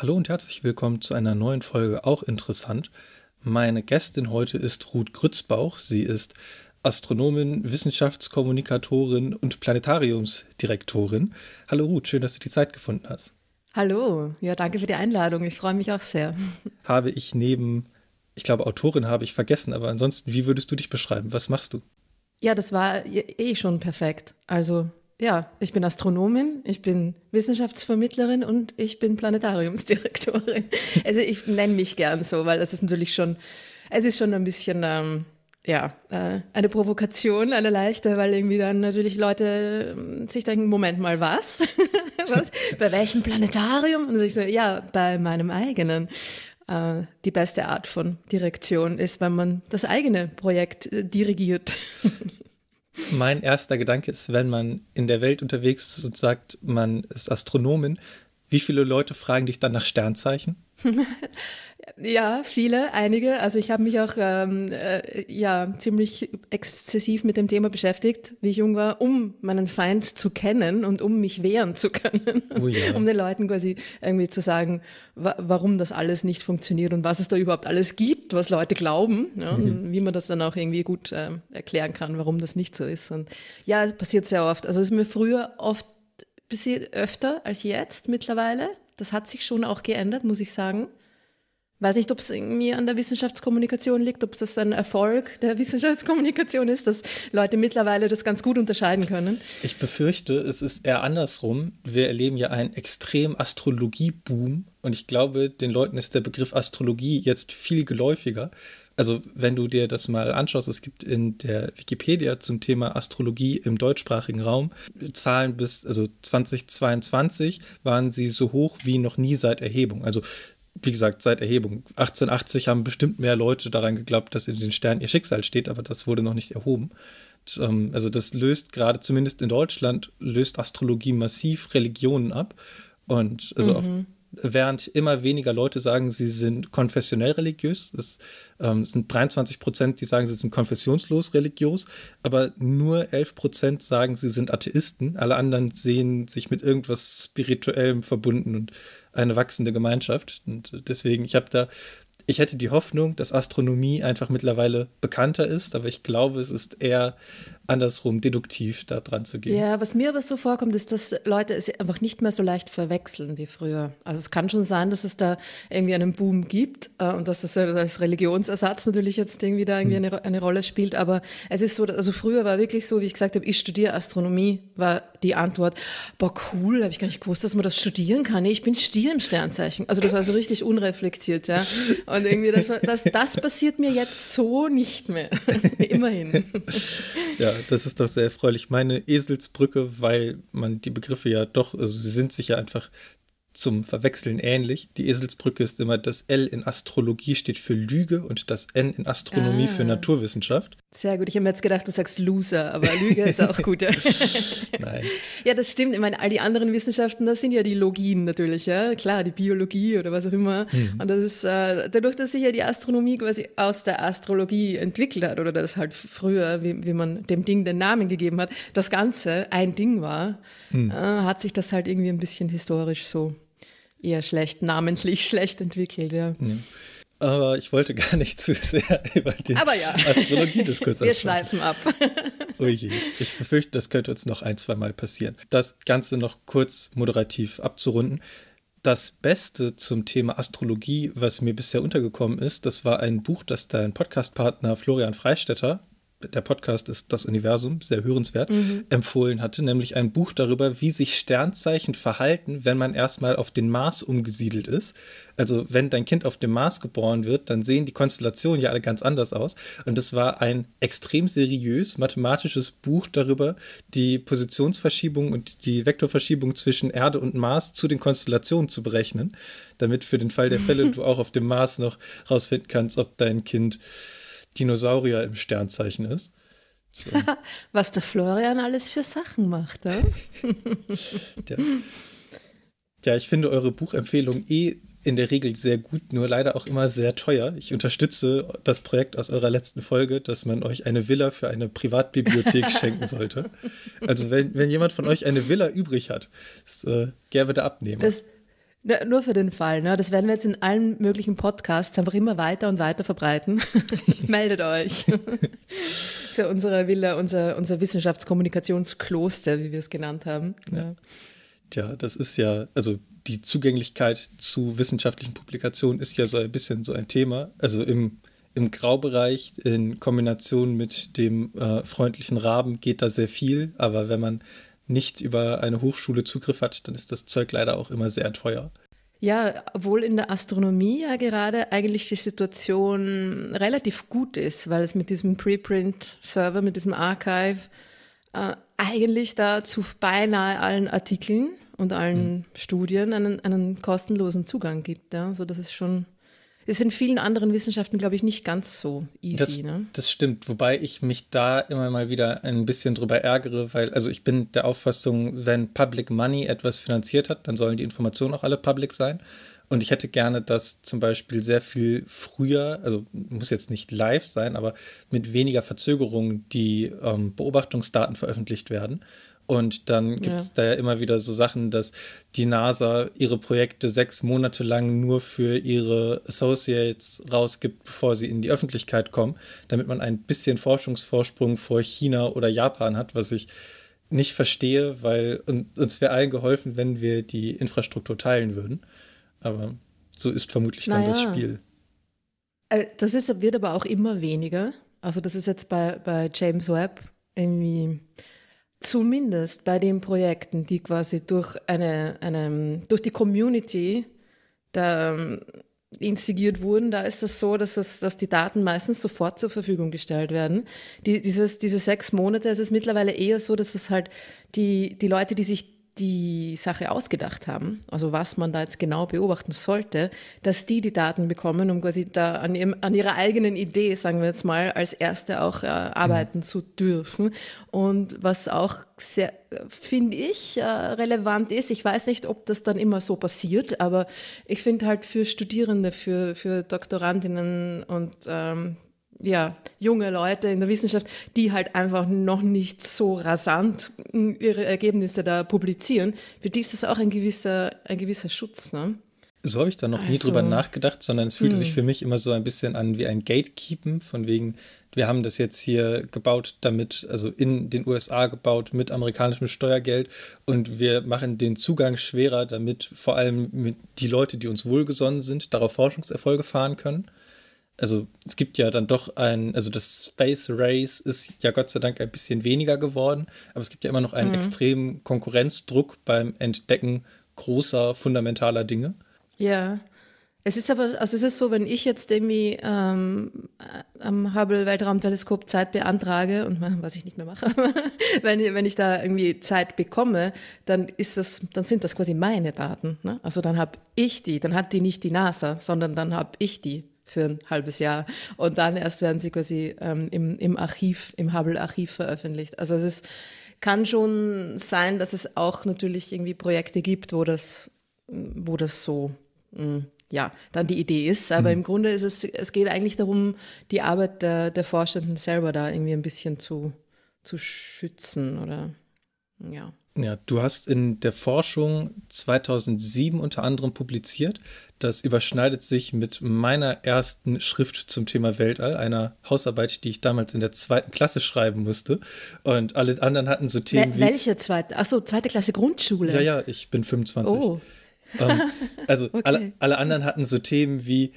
Hallo und herzlich willkommen zu einer neuen Folge Auch interessant. Meine Gästin heute ist Ruth Grützbauch. Sie ist Astronomin, Wissenschaftskommunikatorin und Planetariumsdirektorin. Hallo Ruth, schön, dass du die Zeit gefunden hast. Hallo, ja, danke für die Einladung. Ich freue mich auch sehr. Habe ich neben, ich glaube, Autorin habe ich vergessen, aber ansonsten, wie würdest du dich beschreiben? Was machst du? Ja, das war eh schon perfekt. Also ja, ich bin Astronomin, ich bin Wissenschaftsvermittlerin und ich bin Planetariumsdirektorin. Also ich nenne mich gern so, weil das ist natürlich schon, es ist schon ein bisschen, ähm, ja, äh, eine Provokation, eine leichte, weil irgendwie dann natürlich Leute ähm, sich denken, Moment mal, was? was? Bei welchem Planetarium? Und ich so, ja, bei meinem eigenen. Äh, die beste Art von Direktion ist, wenn man das eigene Projekt äh, dirigiert. Mein erster Gedanke ist, wenn man in der Welt unterwegs ist und sagt, man ist Astronomin, wie viele Leute fragen dich dann nach Sternzeichen? Ja, viele, einige. Also ich habe mich auch ähm, äh, ja ziemlich exzessiv mit dem Thema beschäftigt, wie ich jung war, um meinen Feind zu kennen und um mich wehren zu können, oh ja. um den Leuten quasi irgendwie zu sagen, wa warum das alles nicht funktioniert und was es da überhaupt alles gibt, was Leute glauben, ja, ne, mhm. und wie man das dann auch irgendwie gut äh, erklären kann, warum das nicht so ist. Und ja, es passiert sehr oft. Also es ist mir früher oft passiert öfter als jetzt mittlerweile. Das hat sich schon auch geändert, muss ich sagen weiß nicht, ob es mir an der Wissenschaftskommunikation liegt, ob es ein Erfolg der Wissenschaftskommunikation ist, dass Leute mittlerweile das ganz gut unterscheiden können. Ich befürchte, es ist eher andersrum. Wir erleben ja einen extrem Astrologie-Boom und ich glaube, den Leuten ist der Begriff Astrologie jetzt viel geläufiger. Also wenn du dir das mal anschaust, es gibt in der Wikipedia zum Thema Astrologie im deutschsprachigen Raum Zahlen bis, also 2022 waren sie so hoch wie noch nie seit Erhebung. Also wie gesagt, seit Erhebung 1880 haben bestimmt mehr Leute daran geglaubt, dass in den Sternen ihr Schicksal steht, aber das wurde noch nicht erhoben. Und, ähm, also das löst gerade zumindest in Deutschland, löst Astrologie massiv Religionen ab. Und also mhm. auch, während immer weniger Leute sagen, sie sind konfessionell religiös, es ähm, sind 23 Prozent, die sagen, sie sind konfessionslos religiös, aber nur 11 Prozent sagen, sie sind Atheisten. Alle anderen sehen sich mit irgendwas Spirituellem verbunden und eine wachsende Gemeinschaft. Und deswegen, ich habe da, ich hätte die Hoffnung, dass Astronomie einfach mittlerweile bekannter ist, aber ich glaube, es ist eher andersrum deduktiv da dran zu gehen. Ja, was mir aber so vorkommt, ist, dass Leute es einfach nicht mehr so leicht verwechseln wie früher. Also es kann schon sein, dass es da irgendwie einen Boom gibt äh, und dass das als Religionsersatz natürlich jetzt irgendwie da irgendwie hm. eine, eine Rolle spielt, aber es ist so, also früher war wirklich so, wie ich gesagt habe, ich studiere Astronomie, war die Antwort, boah, cool, habe ich gar nicht gewusst, dass man das studieren kann. Nee, ich bin Stier im Sternzeichen. Also das war so richtig unreflektiert, ja. Und irgendwie, das, das, das passiert mir jetzt so nicht mehr. Immerhin. Ja, das ist doch sehr erfreulich. Meine Eselsbrücke, weil man die Begriffe ja doch, also sie sind sich ja einfach zum Verwechseln ähnlich. Die Eselsbrücke ist immer, das L in Astrologie steht für Lüge und das N in Astronomie ah. für Naturwissenschaft. Sehr gut. Ich habe mir jetzt gedacht, du sagst Loser, aber Lüge ist auch gut. Ja. Nein. Ja, das stimmt. Ich meine, all die anderen Wissenschaften, das sind ja die Logien natürlich. Ja? Klar, die Biologie oder was auch immer. Mhm. Und das ist äh, dadurch, dass sich ja die Astronomie quasi aus der Astrologie entwickelt hat oder das halt früher, wie, wie man dem Ding den Namen gegeben hat, das Ganze ein Ding war, mhm. Äh, hat sich das halt irgendwie ein bisschen historisch so eher schlecht, namentlich schlecht entwickelt. Ja. Mhm. Aber ich wollte gar nicht zu sehr über den Aber ja. astrologie Wir schweifen ab. Ui, ich befürchte, das könnte uns noch ein, zwei Mal passieren. Das Ganze noch kurz moderativ abzurunden. Das Beste zum Thema Astrologie, was mir bisher untergekommen ist, das war ein Buch, das dein Podcastpartner Florian Freistetter der Podcast ist Das Universum, sehr hörenswert, mhm. empfohlen hatte, nämlich ein Buch darüber, wie sich Sternzeichen verhalten, wenn man erstmal auf den Mars umgesiedelt ist. Also wenn dein Kind auf dem Mars geboren wird, dann sehen die Konstellationen ja alle ganz anders aus. Und es war ein extrem seriös mathematisches Buch darüber, die Positionsverschiebung und die Vektorverschiebung zwischen Erde und Mars zu den Konstellationen zu berechnen, damit für den Fall der Fälle du auch auf dem Mars noch rausfinden kannst, ob dein Kind Dinosaurier im Sternzeichen ist. So. Was der Florian alles für Sachen macht. Ja? ja. ja, ich finde eure Buchempfehlung eh in der Regel sehr gut, nur leider auch immer sehr teuer. Ich unterstütze das Projekt aus eurer letzten Folge, dass man euch eine Villa für eine Privatbibliothek schenken sollte. Also wenn, wenn jemand von euch eine Villa übrig hat, das, äh, gerne bitte abnehmen. Das na, nur für den Fall, ne? Das werden wir jetzt in allen möglichen Podcasts einfach immer weiter und weiter verbreiten. Meldet euch. für unsere Villa, unser, unser Wissenschaftskommunikationskloster, wie wir es genannt haben. Ja. ja. Tja, das ist ja, also die Zugänglichkeit zu wissenschaftlichen Publikationen ist ja so ein bisschen so ein Thema. Also im, im Graubereich in Kombination mit dem äh, freundlichen Raben geht da sehr viel, aber wenn man nicht über eine Hochschule Zugriff hat, dann ist das Zeug leider auch immer sehr teuer. Ja, obwohl in der Astronomie ja gerade eigentlich die Situation relativ gut ist, weil es mit diesem Preprint-Server, mit diesem Archive äh, eigentlich da zu beinahe allen Artikeln und allen mhm. Studien einen, einen kostenlosen Zugang gibt. Ja? So, das ist schon das ist in vielen anderen Wissenschaften, glaube ich, nicht ganz so easy. Das, ne? das stimmt, wobei ich mich da immer mal wieder ein bisschen drüber ärgere, weil, also ich bin der Auffassung, wenn Public Money etwas finanziert hat, dann sollen die Informationen auch alle public sein. Und ich hätte gerne, dass zum Beispiel sehr viel früher, also muss jetzt nicht live sein, aber mit weniger Verzögerung die ähm, Beobachtungsdaten veröffentlicht werden. Und dann gibt es ja. da ja immer wieder so Sachen, dass die NASA ihre Projekte sechs Monate lang nur für ihre Associates rausgibt, bevor sie in die Öffentlichkeit kommen, damit man ein bisschen Forschungsvorsprung vor China oder Japan hat, was ich nicht verstehe, weil und, uns wäre allen geholfen, wenn wir die Infrastruktur teilen würden. Aber so ist vermutlich dann naja. das Spiel. Äh, das ist, wird aber auch immer weniger. Also das ist jetzt bei, bei James Webb irgendwie zumindest bei den Projekten, die quasi durch, eine, eine, durch die Community da ähm, instigiert wurden, da ist das so, dass, das, dass die Daten meistens sofort zur Verfügung gestellt werden. Die, dieses, diese sechs Monate es ist es mittlerweile eher so, dass es halt die, die Leute, die sich die Sache ausgedacht haben, also was man da jetzt genau beobachten sollte, dass die die Daten bekommen, um quasi da an, ihrem, an ihrer eigenen Idee, sagen wir jetzt mal, als Erste auch äh, arbeiten mhm. zu dürfen. Und was auch sehr, finde ich, äh, relevant ist, ich weiß nicht, ob das dann immer so passiert, aber ich finde halt für Studierende, für, für Doktorandinnen und ähm, ja, junge Leute in der Wissenschaft, die halt einfach noch nicht so rasant ihre Ergebnisse da publizieren, für die ist das auch ein gewisser, ein gewisser Schutz. Ne? So habe ich da noch also, nie drüber nachgedacht, sondern es fühlte mh. sich hm. für mich immer so ein bisschen an wie ein Gatekeeping, von wegen, wir haben das jetzt hier gebaut, damit, also in den USA gebaut, mit amerikanischem Steuergeld und wir machen den Zugang schwerer, damit vor allem die Leute, die uns wohlgesonnen sind, darauf Forschungserfolge fahren können also es gibt ja dann doch ein, also das Space Race ist ja Gott sei Dank ein bisschen weniger geworden, aber es gibt ja immer noch einen mhm. extremen Konkurrenzdruck beim Entdecken großer, fundamentaler Dinge. Ja. Es ist aber, also es ist so, wenn ich jetzt irgendwie ähm, äh, am Hubble-Weltraumteleskop Zeit beantrage und was ich nicht mehr mache, wenn, wenn ich da irgendwie Zeit bekomme, dann ist das, dann sind das quasi meine Daten. Ne? Also dann habe ich die, dann hat die nicht die NASA, sondern dann habe ich die für ein halbes Jahr. Und dann erst werden sie quasi ähm, im, im Archiv, im Hubble-Archiv veröffentlicht. Also es ist, kann schon sein, dass es auch natürlich irgendwie Projekte gibt, wo das, wo das so mh, mm, ja, dann die Idee ist. Aber mhm. im Grunde ist es, es geht eigentlich darum, die Arbeit der, der Forschenden selber da irgendwie ein bisschen zu, zu schützen oder ja. Ja, du hast in der Forschung 2007 unter anderem publiziert. Das überschneidet sich mit meiner ersten Schrift zum Thema Weltall, einer Hausarbeit, die ich damals in der zweiten Klasse schreiben musste. Und alle anderen hatten so Themen Wel welche wie. Welche zweite? Achso, zweite Klasse Grundschule. Ja, ja, ich bin 25. Oh. Ähm, also okay. alle, alle, anderen hatten so Themen wie,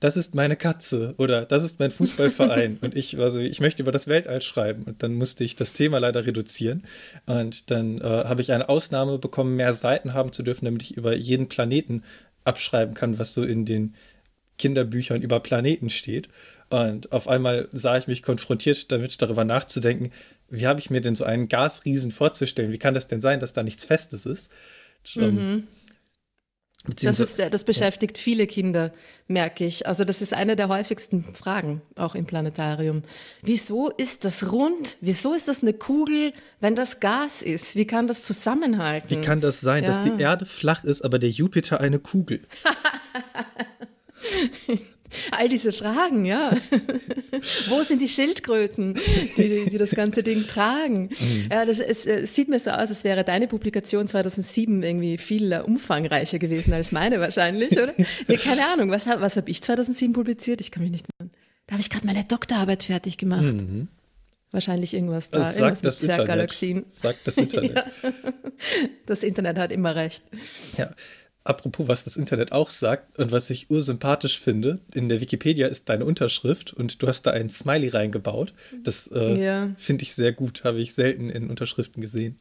das ist meine Katze oder das ist mein Fußballverein und ich war so, ich möchte über das Weltall schreiben und dann musste ich das Thema leider reduzieren und dann äh, habe ich eine Ausnahme bekommen, mehr Seiten haben zu dürfen, damit ich über jeden Planeten abschreiben kann, was so in den Kinderbüchern über Planeten steht. Und auf einmal sah ich mich konfrontiert damit, darüber nachzudenken, wie habe ich mir denn so einen Gasriesen vorzustellen? Wie kann das denn sein, dass da nichts Festes ist? Mhm. Das, ist, das beschäftigt ja. viele Kinder, merke ich. Also das ist eine der häufigsten Fragen auch im Planetarium. Wieso ist das rund? Wieso ist das eine Kugel, wenn das Gas ist? Wie kann das zusammenhalten? Wie kann das sein, ja. dass die Erde flach ist, aber der Jupiter eine Kugel? All diese Fragen, ja. Wo sind die Schildkröten, die, die das ganze Ding tragen? Mhm. Ja, das, es, es, äh, sieht mir so aus, als wäre deine Publikation 2007 irgendwie viel äh, umfangreicher gewesen als meine wahrscheinlich, oder? Nee, keine Ahnung, was, was habe ich 2007 publiziert? Ich kann mich nicht mehr. Da habe ich gerade meine Doktorarbeit fertig gemacht. Mhm. Wahrscheinlich irgendwas da, also irgendwas mit Zwerggalaxien. Sagt das Internet. ja. Das Internet hat immer recht. Ja, apropos, was das Internet auch sagt und was ich ursympathisch finde, in der Wikipedia ist deine Unterschrift und du hast da ein Smiley reingebaut. Das äh, ja. finde ich sehr gut, habe ich selten in Unterschriften gesehen.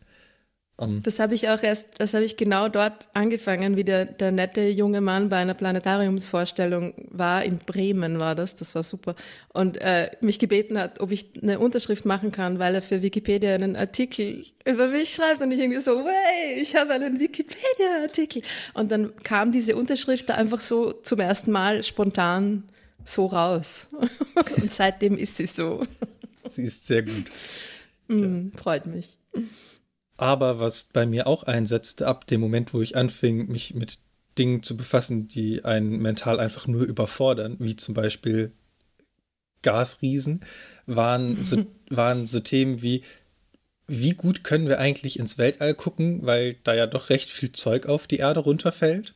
Um ähm. das habe ich auch erst, das habe ich genau dort angefangen, wie der, der nette junge Mann bei einer Planetariumsvorstellung war. In Bremen war das, das war super. Und äh, mich gebeten hat, ob ich eine Unterschrift machen kann, weil er für Wikipedia einen Artikel über mich schreibt. Und ich irgendwie so, hey, ich habe einen Wikipedia-Artikel. Und dann kam diese Unterschrift da einfach so zum ersten Mal spontan so raus. Und seitdem ist sie so. Sie ist sehr gut. Mm, freut mich. Aber was bei mir auch einsetzte, ab dem Moment, wo ich anfing, mich mit Dingen zu befassen, die einen mental einfach nur überfordern, wie zum Beispiel Gasriesen, waren so, waren so Themen wie, wie gut können wir eigentlich ins Weltall gucken, weil da ja doch recht viel Zeug auf die Erde runterfällt.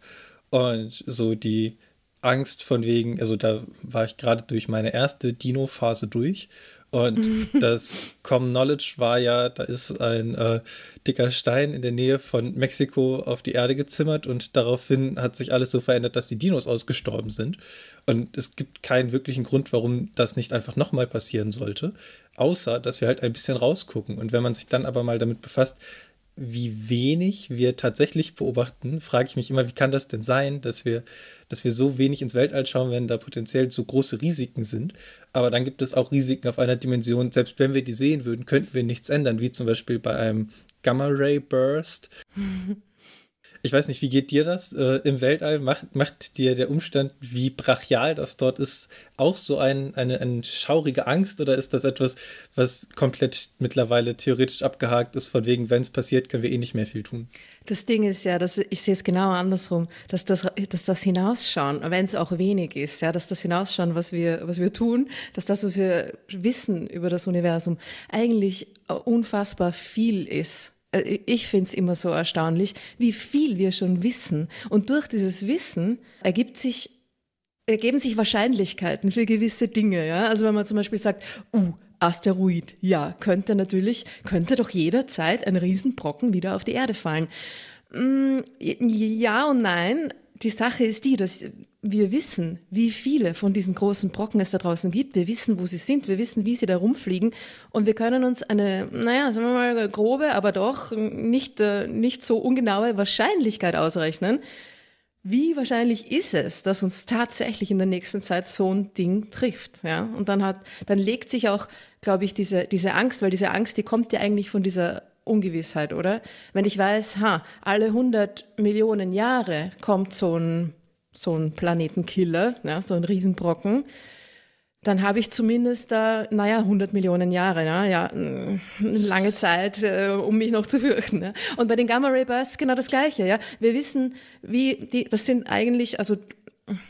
Und so die Angst von wegen, also da war ich gerade durch meine erste Dino-Phase durch und das Common Knowledge war ja, da ist ein äh, dicker Stein in der Nähe von Mexiko auf die Erde gezimmert und daraufhin hat sich alles so verändert, dass die Dinos ausgestorben sind. Und es gibt keinen wirklichen Grund, warum das nicht einfach nochmal passieren sollte, außer dass wir halt ein bisschen rausgucken. Und wenn man sich dann aber mal damit befasst, wie wenig wir tatsächlich beobachten, frage ich mich immer, wie kann das denn sein, dass wir, dass wir so wenig ins Weltall schauen, wenn da potenziell so große Risiken sind. Aber dann gibt es auch Risiken auf einer Dimension, selbst wenn wir die sehen würden, könnten wir nichts ändern, wie zum Beispiel bei einem Gamma-Ray-Burst. Ich weiß nicht, wie geht dir das äh, im Weltall? Macht, macht dir der Umstand, wie brachial das dort ist, auch so ein, eine, eine schaurige Angst oder ist das etwas, was komplett mittlerweile theoretisch abgehakt ist, von wegen, wenn es passiert, können wir eh nicht mehr viel tun? Das Ding ist ja, dass ich sehe es genau andersrum, dass das, dass das Hinausschauen, wenn es auch wenig ist, ja, dass das Hinausschauen, was wir, was wir tun, dass das, was wir wissen über das Universum, eigentlich unfassbar viel ist. Äh, ich finde es immer so erstaunlich, wie viel wir schon wissen. Und durch dieses Wissen ergibt sich, ergeben sich Wahrscheinlichkeiten für gewisse Dinge. Ja? Also wenn man zum Beispiel sagt, uh, Asteroid, ja, könnte natürlich, könnte doch jederzeit ein Riesenbrocken wieder auf die Erde fallen. Mm, ja und nein, die Sache ist die, dass wir wissen, wie viele von diesen großen Brocken es da draußen gibt. Wir wissen, wo sie sind. Wir wissen, wie sie da rumfliegen. Und wir können uns eine, naja, sagen wir mal, grobe, aber doch nicht, äh, nicht so ungenaue Wahrscheinlichkeit ausrechnen. Wie wahrscheinlich ist es, dass uns tatsächlich in der nächsten Zeit so ein Ding trifft? Ja? Und dann, hat, dann legt sich auch, glaube ich, diese, diese Angst, weil diese Angst, die kommt ja eigentlich von dieser Ungewissheit, oder? Wenn ich weiß, ha, alle 100 Millionen Jahre kommt so ein, so ein Planetenkiller, ja, so ein Riesenbrocken, dann habe ich zumindest da, naja, 100 Millionen Jahre, na, ne? ja, lange Zeit, äh, um mich noch zu fürchten. Ja. Und bei den Gamma-Ray-Bursts genau das Gleiche. Ja. Wir wissen, wie die, das sind eigentlich, also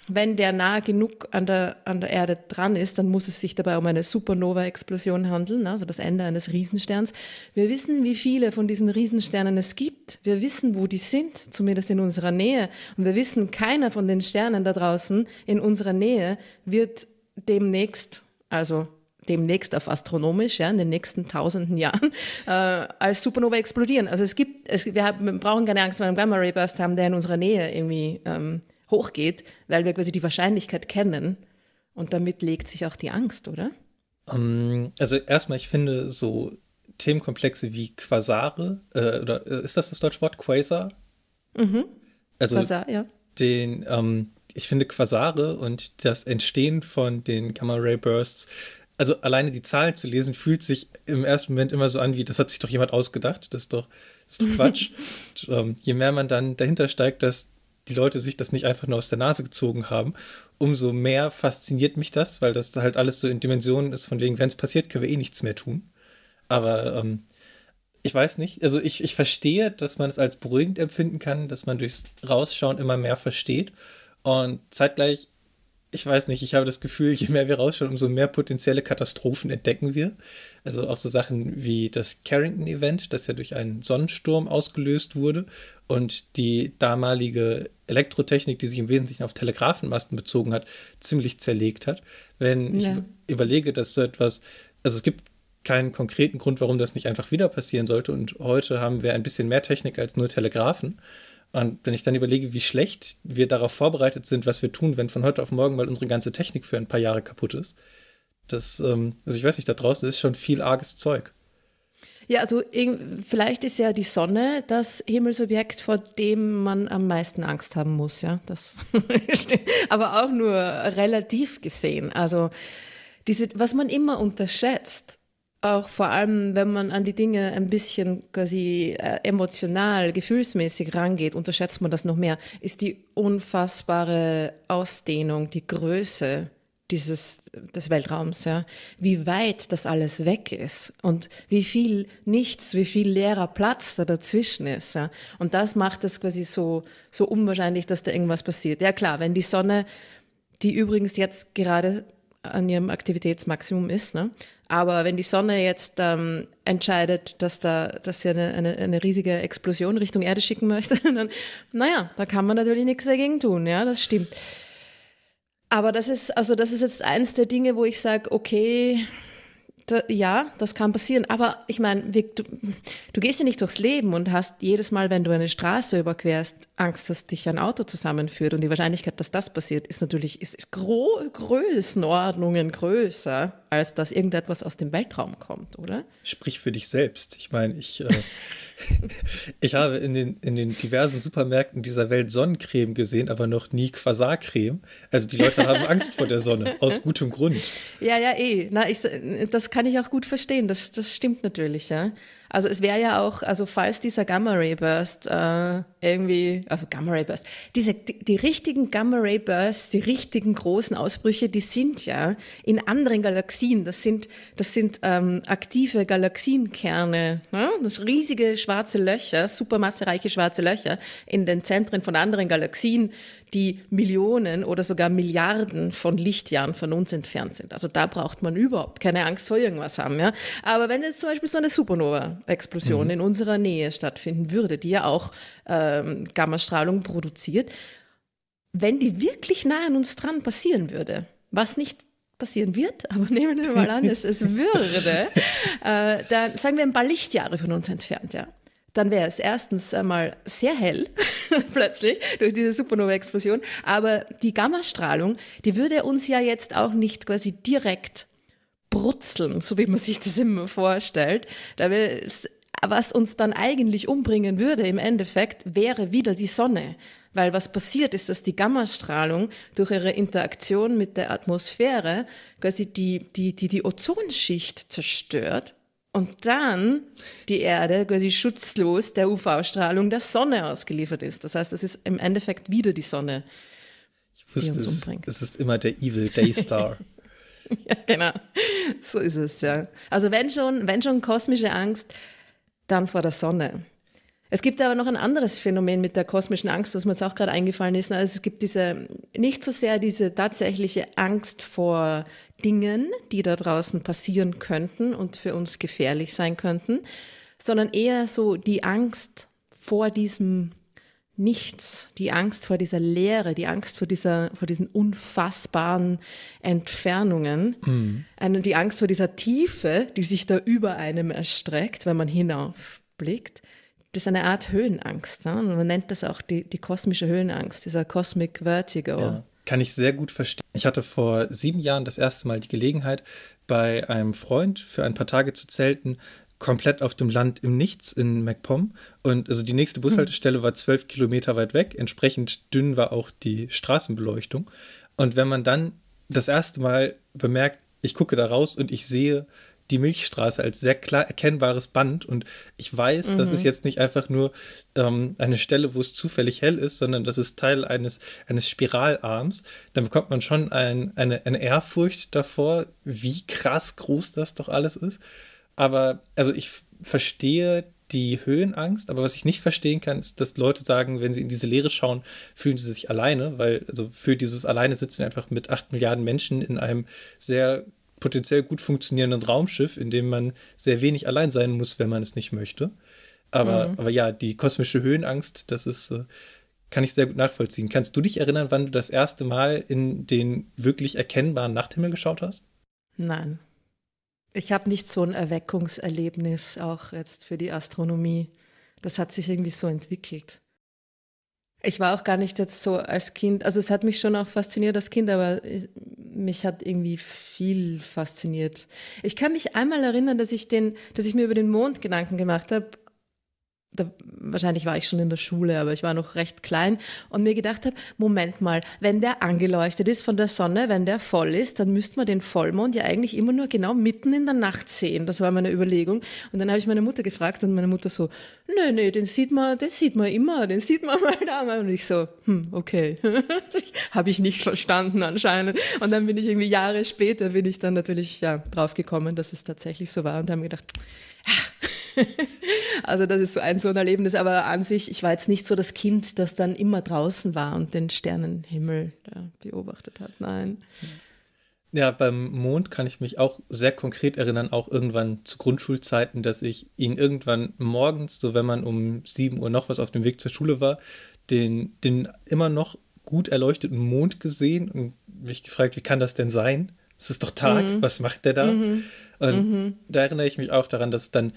wenn der nah genug an der, an der Erde dran ist, dann muss es sich dabei um eine Supernova-Explosion handeln, also das Ende eines Riesensterns. Wir wissen, wie viele von diesen Riesensternen es gibt. Wir wissen, wo die sind, zumindest in unserer Nähe. Und wir wissen, keiner von den Sternen da draußen in unserer Nähe wird demnächst, also demnächst auf astronomisch, ja, in den nächsten tausenden Jahren, äh, als Supernova explodieren. Also es gibt, es, wir, haben, wir brauchen keine Angst wenn wir einen Gamma-Ray-Burst haben, der in unserer Nähe irgendwie ähm, hochgeht, weil wir quasi die Wahrscheinlichkeit kennen. Und damit legt sich auch die Angst, oder? Um, ähm, also erstmal, ich finde so Themenkomplexe wie Quasare, äh, oder äh, ist das das deutsche Wort? Quasar? Mhm. Also Quasar, ja. Den, ähm, ich finde Quasare und das Entstehen von den Gamma-Ray-Bursts, also alleine die Zahlen zu lesen, fühlt sich im ersten Moment immer so an, wie das hat sich doch jemand ausgedacht, das ist doch, das ist doch Quatsch. und, ähm, je mehr man dann dahinter steigt, dass die Leute sich das nicht einfach nur aus der Nase gezogen haben, umso mehr fasziniert mich das, weil das halt alles so in Dimensionen ist, von wegen, wenn es passiert, können wir eh nichts mehr tun. Aber ähm, ich weiß nicht, also ich, ich verstehe, dass man es als beruhigend empfinden kann, dass man durchs Rausschauen immer mehr versteht. Und zeitgleich, ich weiß nicht, ich habe das Gefühl, je mehr wir rausschauen, umso mehr potenzielle Katastrophen entdecken wir. Also auch so Sachen wie das Carrington-Event, das ja durch einen Sonnensturm ausgelöst wurde und die damalige Elektrotechnik, die sich im Wesentlichen auf Telegrafenmasten bezogen hat, ziemlich zerlegt hat. Wenn ja. ich überlege, dass so etwas, also es gibt keinen konkreten Grund, warum das nicht einfach wieder passieren sollte. Und heute haben wir ein bisschen mehr Technik als nur Telegrafen. Und wenn ich dann überlege, wie schlecht wir darauf vorbereitet sind, was wir tun, wenn von heute auf morgen mal unsere ganze Technik für ein paar Jahre kaputt ist, das, ähm, also ich weiß nicht, da draußen ist schon viel arges Zeug. Ja, also vielleicht ist ja die Sonne das Himmelsobjekt, vor dem man am meisten Angst haben muss, ja. Das aber auch nur relativ gesehen. Also diese, was man immer unterschätzt, auch vor allem, wenn man an die Dinge ein bisschen quasi äh, emotional, gefühlsmäßig rangeht, unterschätzt man das noch mehr, ist die unfassbare Ausdehnung, die Größe dieses, des Weltraums, ja, wie weit das alles weg ist und wie viel nichts, wie viel leerer Platz da dazwischen ist. Ja. Und das macht es quasi so, so unwahrscheinlich, dass da irgendwas passiert. Ja klar, wenn die Sonne, die übrigens jetzt gerade an ihrem Aktivitätsmaximum ist, ne? aber wenn die Sonne jetzt ähm, entscheidet, dass, da, dass sie eine, eine, eine riesige Explosion Richtung Erde schicken möchte, dann, naja, da kann man natürlich nichts dagegen tun, ja, das stimmt. Aber das ist, also das ist jetzt eins der Dinge, wo ich sage, okay, da, ja, das kann passieren. Aber ich meine, du, du, gehst ja nicht durchs Leben und hast jedes Mal, wenn du eine Straße überquerst, Angst, dass dich ein Auto zusammenführt. Und die Wahrscheinlichkeit, dass das passiert, ist natürlich ist Größenordnungen größer als dass irgendetwas aus dem Weltraum kommt, oder? Sprich für dich selbst. Ich meine, ich, äh, ich habe in den, in den diversen Supermärkten dieser Welt Sonnencreme gesehen, aber noch nie Quasarcreme. Also die Leute haben Angst vor der Sonne, aus gutem Grund. Ja, ja, eh. Na, ich, das kann ich auch gut verstehen. Das, das stimmt natürlich, ja. Also es wäre ja auch, also falls dieser Gamma-Ray-Burst äh, irgendwie, also Gamma Ray Burst. Diese, die, die, richtigen Gamma Ray Bursts, die richtigen großen Ausbrüche, die sind ja in anderen Galaxien. Das sind, das sind ähm, aktive Galaxienkerne, ne? das riesige schwarze Löcher, supermassereiche schwarze Löcher in den Zentren von anderen Galaxien, die Millionen oder sogar Milliarden von Lichtjahren von uns entfernt sind. Also da braucht man überhaupt keine Angst vor irgendwas haben. Ja? Aber wenn jetzt zum Beispiel so eine Supernova-Explosion mhm. in unserer Nähe stattfinden würde, die ja auch ähm, Gammastrahlung produziert, wenn die wirklich nah an uns dran passieren würde, was nicht passieren wird, aber nehmen wir mal an, es, es würde, äh, dann sagen wir ein paar Lichtjahre von uns entfernt, ja. Dann wäre es erstens einmal sehr hell, plötzlich, durch diese Supernova-Explosion. Aber die Gammastrahlung, die würde uns ja jetzt auch nicht quasi direkt brutzeln, so wie man sich das immer vorstellt. Da wäre es was uns dann eigentlich umbringen würde im Endeffekt, wäre wieder die Sonne. Weil was passiert ist, dass die Gammastrahlung durch ihre Interaktion mit der Atmosphäre quasi die, die, die, die Ozonschicht zerstört und dann die Erde quasi schutzlos der UV-Strahlung der Sonne ausgeliefert ist. Das heißt, es ist im Endeffekt wieder die Sonne. Ich wusste die uns umbringt. es. Es ist immer der Evil Daystar. ja, genau. So ist es, ja. Also wenn schon, wenn schon kosmische Angst, dann vor der Sonne. Es gibt aber noch ein anderes Phänomen mit der kosmischen Angst, was mir jetzt auch gerade eingefallen ist. Also es gibt diese, nicht so sehr diese tatsächliche Angst vor Dingen, die da draußen passieren könnten und für uns gefährlich sein könnten, sondern eher so die Angst vor diesem Nichts, die Angst vor dieser Leere, die Angst vor, dieser, vor diesen unfassbaren Entfernungen, mhm. die Angst vor dieser Tiefe, die sich da über einem erstreckt, wenn man hinaufblickt, das ist eine Art Höhenangst. Ne? man nennt das auch die, die kosmische Höhenangst, dieser Cosmic Vertigo. Ja, kann ich sehr gut verstehen. Ich hatte vor sieben Jahren das erste Mal die Gelegenheit, bei einem Freund für ein paar Tage zu zelten komplett auf dem Land im Nichts in MacPom. Und also die nächste Bushaltestelle hm. war zwölf Kilometer weit weg. Entsprechend dünn war auch die Straßenbeleuchtung. Und wenn man dann das erste Mal bemerkt, ich gucke da raus und ich sehe die Milchstraße als sehr klar erkennbares Band. Und ich weiß, mhm. das ist mhm. jetzt nicht einfach nur ähm, eine Stelle, wo es zufällig hell ist, sondern das ist Teil eines, eines Spiralarms. Dann bekommt man schon ein, eine, eine Ehrfurcht davor, wie krass groß das doch alles ist. Aber also ich verstehe die Höhenangst, aber was ich nicht verstehen kann, ist, dass Leute sagen, wenn sie in diese Leere schauen, fühlen sie sich alleine, weil also für dieses Alleine sitzen einfach mit acht Milliarden Menschen in einem sehr potenziell gut funktionierenden Raumschiff, in dem man sehr wenig allein sein muss, wenn man es nicht möchte. Aber, mhm. aber ja, die kosmische Höhenangst, das ist, äh, kann ich sehr gut nachvollziehen. Kannst du dich erinnern, wann du das erste Mal in den wirklich erkennbaren Nachthimmel geschaut hast? Nein. Ich habe nicht so ein Erweckungserlebnis auch jetzt für die Astronomie. Das hat sich irgendwie so entwickelt. Ich war auch gar nicht jetzt so als Kind, also es hat mich schon auch fasziniert als Kind, aber ich, mich hat irgendwie viel fasziniert. Ich kann mich einmal erinnern, dass ich den, dass ich mir über den Mond Gedanken gemacht habe da, wahrscheinlich war ich schon in der Schule, aber ich war noch recht klein und mir gedacht habe, Moment mal, wenn der angeleuchtet ist von der Sonne, wenn der voll ist, dann müsste man den Vollmond ja eigentlich immer nur genau mitten in der Nacht sehen. Das war meine Überlegung. Und dann habe ich meine Mutter gefragt und meine Mutter so, nee, nee, den sieht man, den sieht man immer, den sieht man mal da. Und ich so, hm, okay. habe ich nicht verstanden anscheinend. Und dann bin ich irgendwie Jahre später, bin ich dann natürlich ja, draufgekommen, dass es tatsächlich so war und haben gedacht, ja. Ah, also das ist so ein so ein Erlebnis, aber an sich, ich war jetzt nicht so das Kind, das dann immer draußen war und den Sternenhimmel ja, beobachtet hat. Nein. Ja, beim Mond kann ich mich auch sehr konkret erinnern, auch irgendwann zu Grundschulzeiten, dass ich ihn irgendwann morgens, so wenn man um 7 Uhr noch was auf dem Weg zur Schule war, den, den immer noch gut erleuchteten Mond gesehen und mich gefragt, wie kann das denn sein? Es ist doch Tag, mhm. was macht der da? Mhm. Und mhm. da erinnere ich mich auch daran, dass dann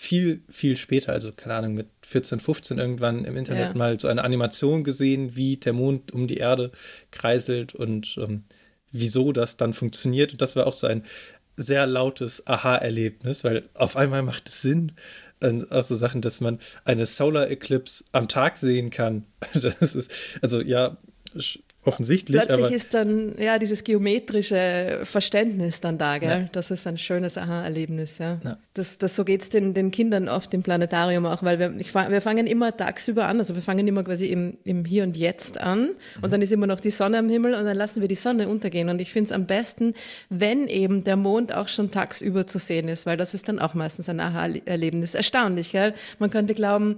viel, viel später, also keine Ahnung, mit 14, 15 irgendwann im Internet ja. mal so eine Animation gesehen, wie der Mond um die Erde kreiselt und ähm, wieso das dann funktioniert. Und das war auch so ein sehr lautes Aha-Erlebnis, weil auf einmal macht es Sinn. Und ähm, auch so Sachen, dass man eine Solar Eclipse am Tag sehen kann. Das ist, also ja, offensichtlich. Plötzlich ist dann ja dieses geometrische Verständnis dann da, gell? Ja. Das ist ein schönes Aha-Erlebnis, ja. ja. Das, das, so geht es den, den Kindern oft im Planetarium auch, weil wir, ich, wir fangen immer tagsüber an, also wir fangen immer quasi im, im Hier und Jetzt an mhm. und dann ist immer noch die Sonne am Himmel und dann lassen wir die Sonne untergehen. Und ich finde es am besten, wenn eben der Mond auch schon tagsüber zu sehen ist, weil das ist dann auch meistens ein Aha-Erlebnis. Erstaunlich, gell? Man könnte glauben,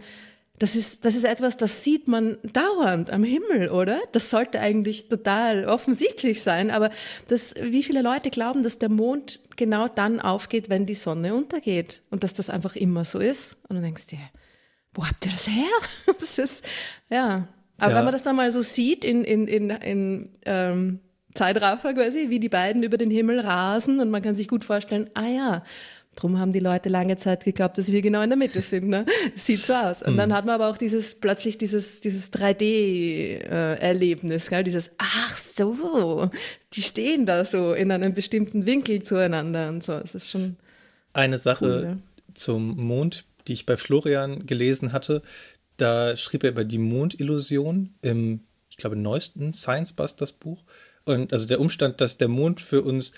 das ist, das ist etwas, das sieht man dauernd am Himmel, oder? Das sollte eigentlich total offensichtlich sein, aber das, wie viele Leute glauben, dass der Mond genau dann aufgeht, wenn die Sonne untergeht und dass das einfach immer so ist? Und du denkst dir, wo habt ihr das her? Das ist, ja. Aber ja. wenn man das dann mal so sieht in, in, in, in ähm, Zeitraffer quasi, wie die beiden über den Himmel rasen und man kann sich gut vorstellen, ah ja, Drum haben die Leute lange Zeit geglaubt, dass wir genau in der Mitte sind. Ne? Sieht so aus. Und mhm. dann hat man aber auch dieses plötzlich dieses, dieses 3D-Erlebnis, äh, dieses Ach so, die stehen da so in einem bestimmten Winkel zueinander und so. Es ist schon. Eine Sache cool, ne? zum Mond, die ich bei Florian gelesen hatte, da schrieb er über die Mondillusion im, ich glaube, neuesten Science Busters Buch. Und also der Umstand, dass der Mond für uns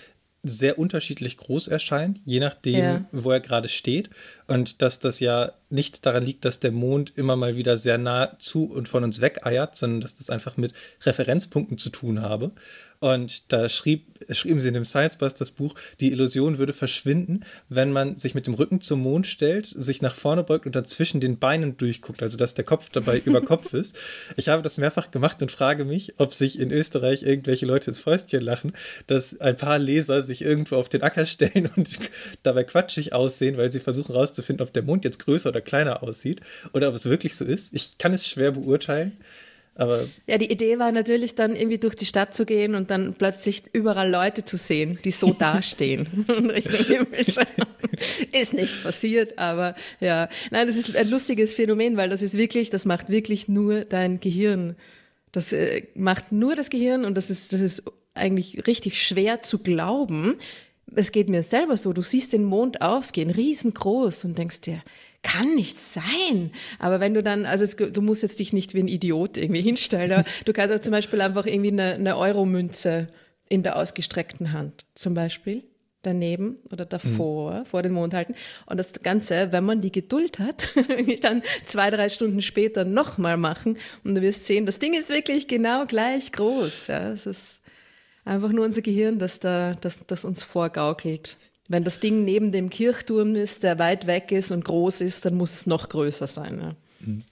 sehr unterschiedlich groß erscheint, je nachdem, ja. wo er gerade steht. Und dass das ja nicht daran liegt, dass der Mond immer mal wieder sehr nah zu und von uns wegeiert, sondern dass das einfach mit Referenzpunkten zu tun habe. Und da schrieb, schrieben sie in dem Science Bus das Buch, die Illusion würde verschwinden, wenn man sich mit dem Rücken zum Mond stellt, sich nach vorne beugt und dann zwischen den Beinen durchguckt, also dass der Kopf dabei über Kopf ist. Ich habe das mehrfach gemacht und frage mich, ob sich in Österreich irgendwelche Leute ins Fäustchen lachen, dass ein paar Leser sich irgendwo auf den Acker stellen und dabei quatschig aussehen, weil sie versuchen raus herauszufinden, ob der Mond jetzt größer oder kleiner aussieht oder ob es wirklich so ist. Ich kann es schwer beurteilen. Aber ja, die Idee war natürlich dann irgendwie durch die Stadt zu gehen und dann plötzlich überall Leute zu sehen, die so dastehen. ist nicht passiert, aber ja. Nein, das ist ein lustiges Phänomen, weil das ist wirklich, das macht wirklich nur dein Gehirn. Das äh, macht nur das Gehirn und das ist, das ist eigentlich richtig schwer zu glauben, es geht mir selber so, du siehst den Mond aufgehen, riesengroß und denkst dir, kann nicht sein. Aber wenn du dann, also es, du musst jetzt dich nicht wie ein Idiot irgendwie hinstellen, aber du kannst auch zum Beispiel einfach irgendwie eine, eine Euromünze in der ausgestreckten Hand zum Beispiel daneben oder davor, mhm. vor dem Mond halten. Und das Ganze, wenn man die Geduld hat, dann zwei, drei Stunden später nochmal machen und du wirst sehen, das Ding ist wirklich genau gleich groß. Ja, es ist einfach nur unser Gehirn, das, da, das, das uns vorgaukelt. Wenn das Ding neben dem Kirchturm ist, der weit weg ist und groß ist, dann muss es noch größer sein. Ja. Mhm.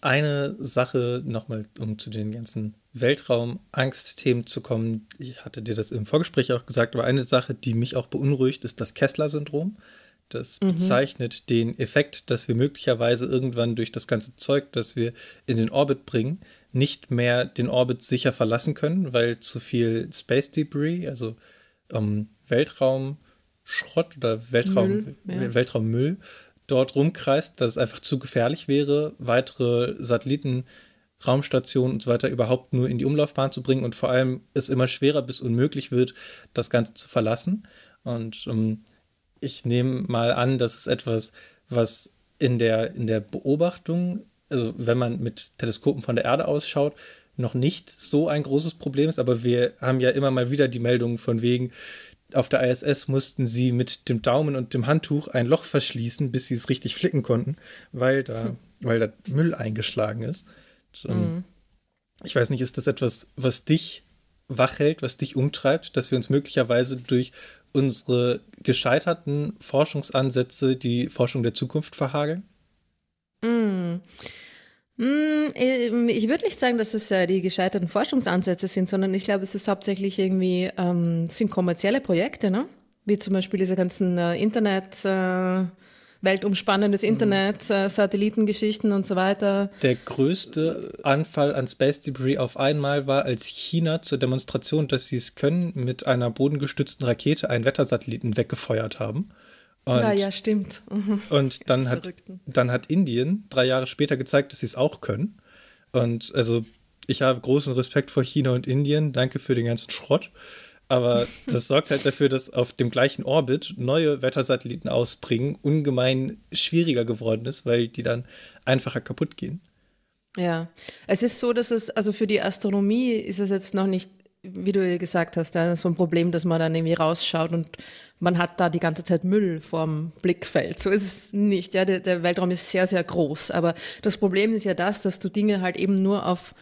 Eine Sache nochmal, um zu den ganzen Weltraumangstthemen zu kommen. Ich hatte dir das im Vorgespräch auch gesagt, aber eine Sache, die mich auch beunruhigt, ist das Kessler-Syndrom. Das mhm. bezeichnet den Effekt, dass wir möglicherweise irgendwann durch das ganze Zeug, das wir in den Orbit bringen, nicht mehr den Orbit sicher verlassen können, weil zu viel Space Debris, also ähm, Weltraumschrott oder Weltraum, Müll, ja. Weltraummüll, dort rumkreist, dass es einfach zu gefährlich wäre, weitere Satelliten, Raumstationen und so weiter überhaupt nur in die Umlaufbahn zu bringen und vor allem es immer schwerer bis unmöglich wird, das Ganze zu verlassen. Und ähm, ich nehme mal an, das ist etwas, was in der, in der Beobachtung also wenn man mit Teleskopen von der Erde ausschaut, noch nicht so ein großes Problem ist. Aber wir haben ja immer mal wieder die Meldungen von wegen, auf der ISS mussten sie mit dem Daumen und dem Handtuch ein Loch verschließen, bis sie es richtig flicken konnten, weil da, hm. weil da Müll eingeschlagen ist. Ähm, mhm. Ich weiß nicht, ist das etwas, was dich wach hält, was dich umtreibt, dass wir uns möglicherweise durch unsere gescheiterten Forschungsansätze die Forschung der Zukunft verhageln? Mm. mm. Ich würde nicht sagen, dass es äh, die gescheiterten Forschungsansätze sind, sondern ich glaube, es ist hauptsächlich irgendwie, ähm, sind kommerzielle Projekte, ne? wie zum Beispiel diese ganzen äh, Internet, äh, weltumspannendes mhm. Internet, äh, Satellitengeschichten und so weiter. Der größte Anfall an Space Debris auf einmal war, als China zur Demonstration, dass sie es können, mit einer bodengestützten Rakete einen Wettersatelliten weggefeuert haben. Und, ja, ja, stimmt. Und dann hat, dann hat Indien drei Jahre später gezeigt, dass sie es auch können. Und also ich habe großen Respekt vor China und Indien. Danke für den ganzen Schrott. Aber das sorgt halt dafür, dass auf dem gleichen Orbit neue Wettersatelliten ausbringen ungemein schwieriger geworden ist, weil die dann einfacher kaputt gehen. Ja, es ist so, dass es, also für die Astronomie ist es jetzt noch nicht wie du gesagt hast, ja, so ein Problem, dass man dann irgendwie rausschaut und man hat da die ganze Zeit Müll vorm Blickfeld. So ist es nicht. Ja, der, der Weltraum ist sehr, sehr groß. Aber das Problem ist ja das, dass du Dinge halt eben nur auf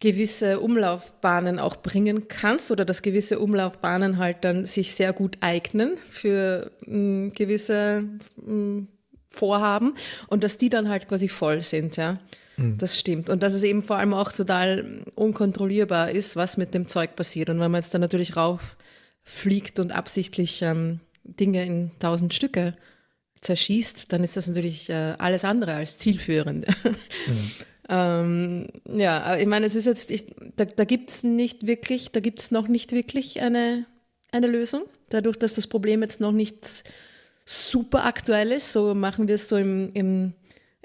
gewisse Umlaufbahnen auch bringen kannst oder dass gewisse Umlaufbahnen halt dann sich sehr gut eignen für mh, hm, gewisse mh, hm, Vorhaben und dass die dann halt quasi voll sind, ja. Mhm. Das stimmt. Und dass es eben vor allem auch total unkontrollierbar ist, was mit dem Zeug passiert. Und wenn man jetzt da natürlich rauffliegt und absichtlich ähm, Dinge in tausend Stücke zerschießt, dann ist das natürlich äh, alles andere als zielführend. Mhm. ähm, ja, ich meine, es ist jetzt, ich, da, da gibt es nicht wirklich, da gibt es noch nicht wirklich eine, eine Lösung. Dadurch, dass das Problem jetzt noch nicht super aktuell ist, so machen wir es so im, im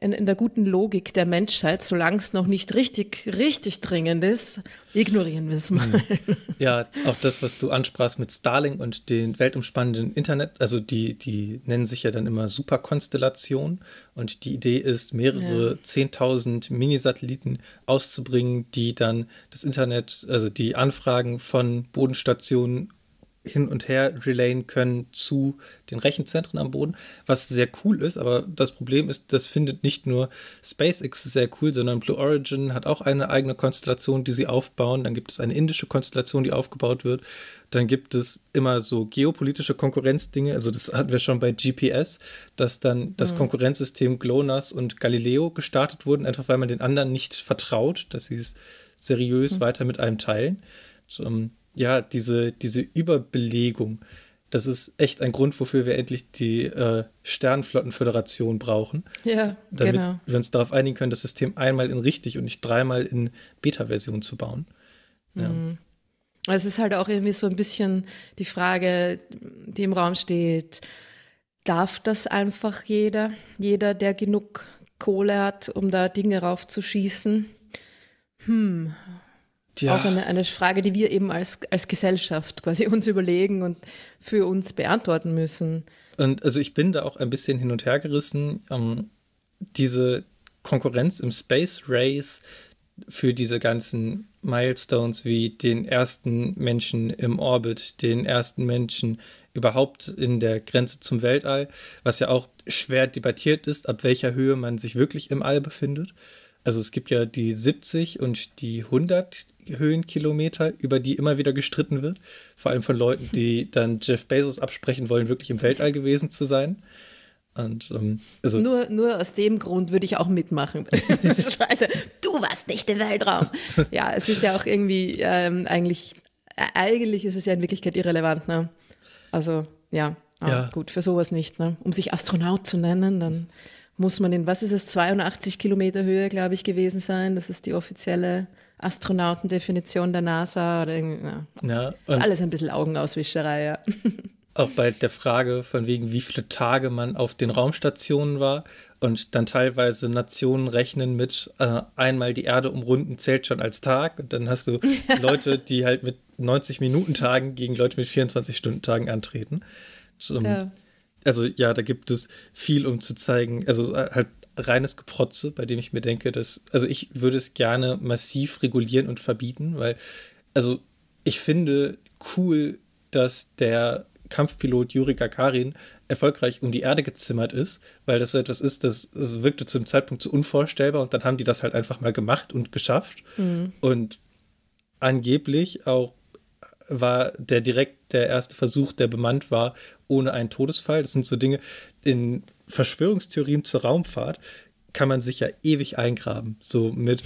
in, in der guten Logik der Menschheit, solange es noch nicht richtig, richtig dringend ist, ignorieren wir es hm. mal. Ja, auch das, was du ansprachst mit Starlink und den weltumspannenden Internet, also die, die nennen sich ja dann immer Superkonstellation. Und die Idee ist, mehrere ja. 10.000 Minisatelliten auszubringen, die dann das Internet, also die Anfragen von Bodenstationen hin und her relayen können zu den Rechenzentren am Boden, was sehr cool ist, aber das Problem ist, das findet nicht nur SpaceX sehr cool, sondern Blue Origin hat auch eine eigene Konstellation, die sie aufbauen. Dann gibt es eine indische Konstellation, die aufgebaut wird. Dann gibt es immer so geopolitische Konkurrenzdinge. Also das hatten wir schon bei GPS, dass dann das mhm. Konkurrenzsystem GLONASS und Galileo gestartet wurden, einfach weil man den anderen nicht vertraut, dass sie es seriös mhm. weiter mit einem teilen. Und, um, ähm, ja, diese, diese Überbelegung, das ist echt ein Grund, wofür wir endlich die äh, Sternflottenföderation brauchen. Ja, damit genau. wir uns darauf einigen können, das System einmal in richtig und nicht dreimal in Beta-Version zu bauen. Ja. Mhm. Es ist halt auch irgendwie so ein bisschen die Frage, die im Raum steht, darf das einfach jeder, jeder, der genug Kohle hat, um da Dinge raufzuschießen? Hm, Tja. Auch eine, eine Frage, die wir eben als, als Gesellschaft quasi uns überlegen und für uns beantworten müssen. Und also ich bin da auch ein bisschen hin und her gerissen. Ähm, diese Konkurrenz im Space Race für diese ganzen Milestones wie den ersten Menschen im Orbit, den ersten Menschen überhaupt in der Grenze zum Weltall, was ja auch schwer debattiert ist, ab welcher Höhe man sich wirklich im All befindet. Also es gibt ja die 70 und die 100 Höhenkilometer, über die immer wieder gestritten wird. Vor allem von Leuten, die dann Jeff Bezos absprechen wollen, wirklich im Weltall gewesen zu sein. Und, ähm, also nur, nur aus dem Grund würde ich auch mitmachen. also, du warst nicht im Weltraum. Ja, es ist ja auch irgendwie ähm, eigentlich, äh, eigentlich ist es ja in Wirklichkeit irrelevant. Ne? Also, ja, ah, ja, gut, für sowas nicht. Ne? Um sich Astronaut zu nennen, dann muss man in, was ist es, 82 Kilometer Höhe, glaube ich, gewesen sein. Das ist die offizielle Astronautendefinition der NASA. Oder, ja. Ja, ist alles ein bisschen Augenauswischerei, ja. Auch bei der Frage, von wegen, wie viele Tage man auf den Raumstationen war und dann teilweise Nationen rechnen mit äh, einmal die Erde umrunden zählt schon als Tag und dann hast du Leute, die halt mit 90 Minuten Tagen gegen Leute mit 24 Stunden Tagen antreten. Um, ja also ja, da gibt es viel, um zu zeigen, also äh, halt reines Geprotze, bei dem ich mir denke, dass, also ich würde es gerne massiv regulieren und verbieten, weil, also ich finde cool, dass der Kampfpilot Yuri Gagarin erfolgreich um die Erde gezimmert ist, weil das so etwas ist, das, das wirkte zu dem Zeitpunkt so unvorstellbar und dann haben die das halt einfach mal gemacht und geschafft. Mhm. Und angeblich auch war der direkt der erste Versuch, der bemannt war, ohne einen Todesfall. Das sind so Dinge in Verschwörungstheorien zur Raumfahrt kann man sich ja ewig eingraben. So mit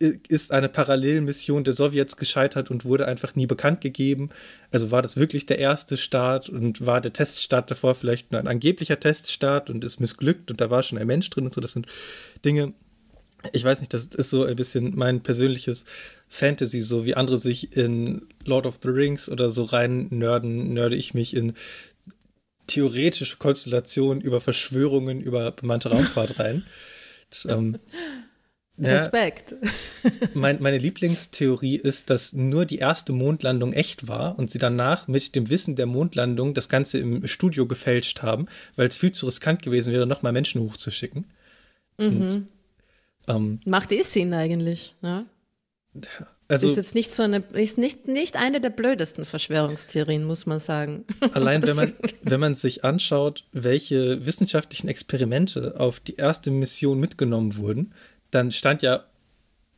ist eine Parallelmission der Sowjets gescheitert und wurde einfach nie bekannt gegeben. Also war das wirklich der erste Start und war der Teststart davor vielleicht nur ein angeblicher Teststart und ist missglückt und da war schon ein Mensch drin und so. Das sind Dinge, ich weiß nicht, das ist so ein bisschen mein persönliches Fantasy, so wie andere sich in Lord of the Rings oder so rein nörden, nörde ich mich in theoretische Konstellationen über Verschwörungen über bemannte Raumfahrt rein. ähm, Respekt. Ja, mein, meine Lieblingstheorie ist, dass nur die erste Mondlandung echt war und sie danach mit dem Wissen der Mondlandung das Ganze im Studio gefälscht haben, weil es viel zu riskant gewesen wäre, nochmal Menschen hochzuschicken. Mhm. Und ähm, Macht eh Sinn eigentlich. Ne? Also, ist jetzt nicht so eine, ist nicht, nicht eine der blödesten Verschwörungstheorien, muss man sagen. Allein wenn man, wenn man sich anschaut, welche wissenschaftlichen Experimente auf die erste Mission mitgenommen wurden, dann stand ja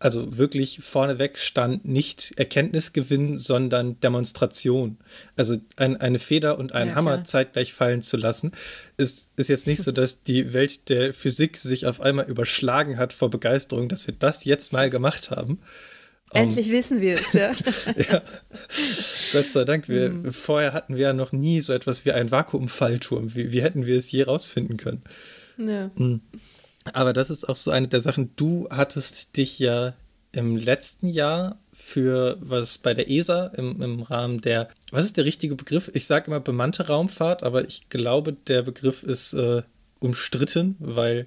also wirklich vorneweg stand nicht Erkenntnisgewinn, sondern Demonstration. Also ein, eine Feder und einen ja, Hammer klar. zeitgleich fallen zu lassen, ist, ist jetzt nicht so, dass die Welt der Physik sich auf einmal überschlagen hat vor Begeisterung, dass wir das jetzt mal gemacht haben. Endlich um, ähm, wissen wir es, ja. ja. Gott sei Dank. Wir, mhm. Vorher hatten wir ja noch nie so etwas wie einen Vakuumfallturm. Wie, wie hätten wir es je rausfinden können? Ja. Mhm. Aber das ist auch so eine der Sachen. Du hattest dich ja im letzten Jahr für was bei der ESA im, im Rahmen der, was ist der richtige Begriff? Ich sage immer bemannte Raumfahrt, aber ich glaube, der Begriff ist äh, umstritten, weil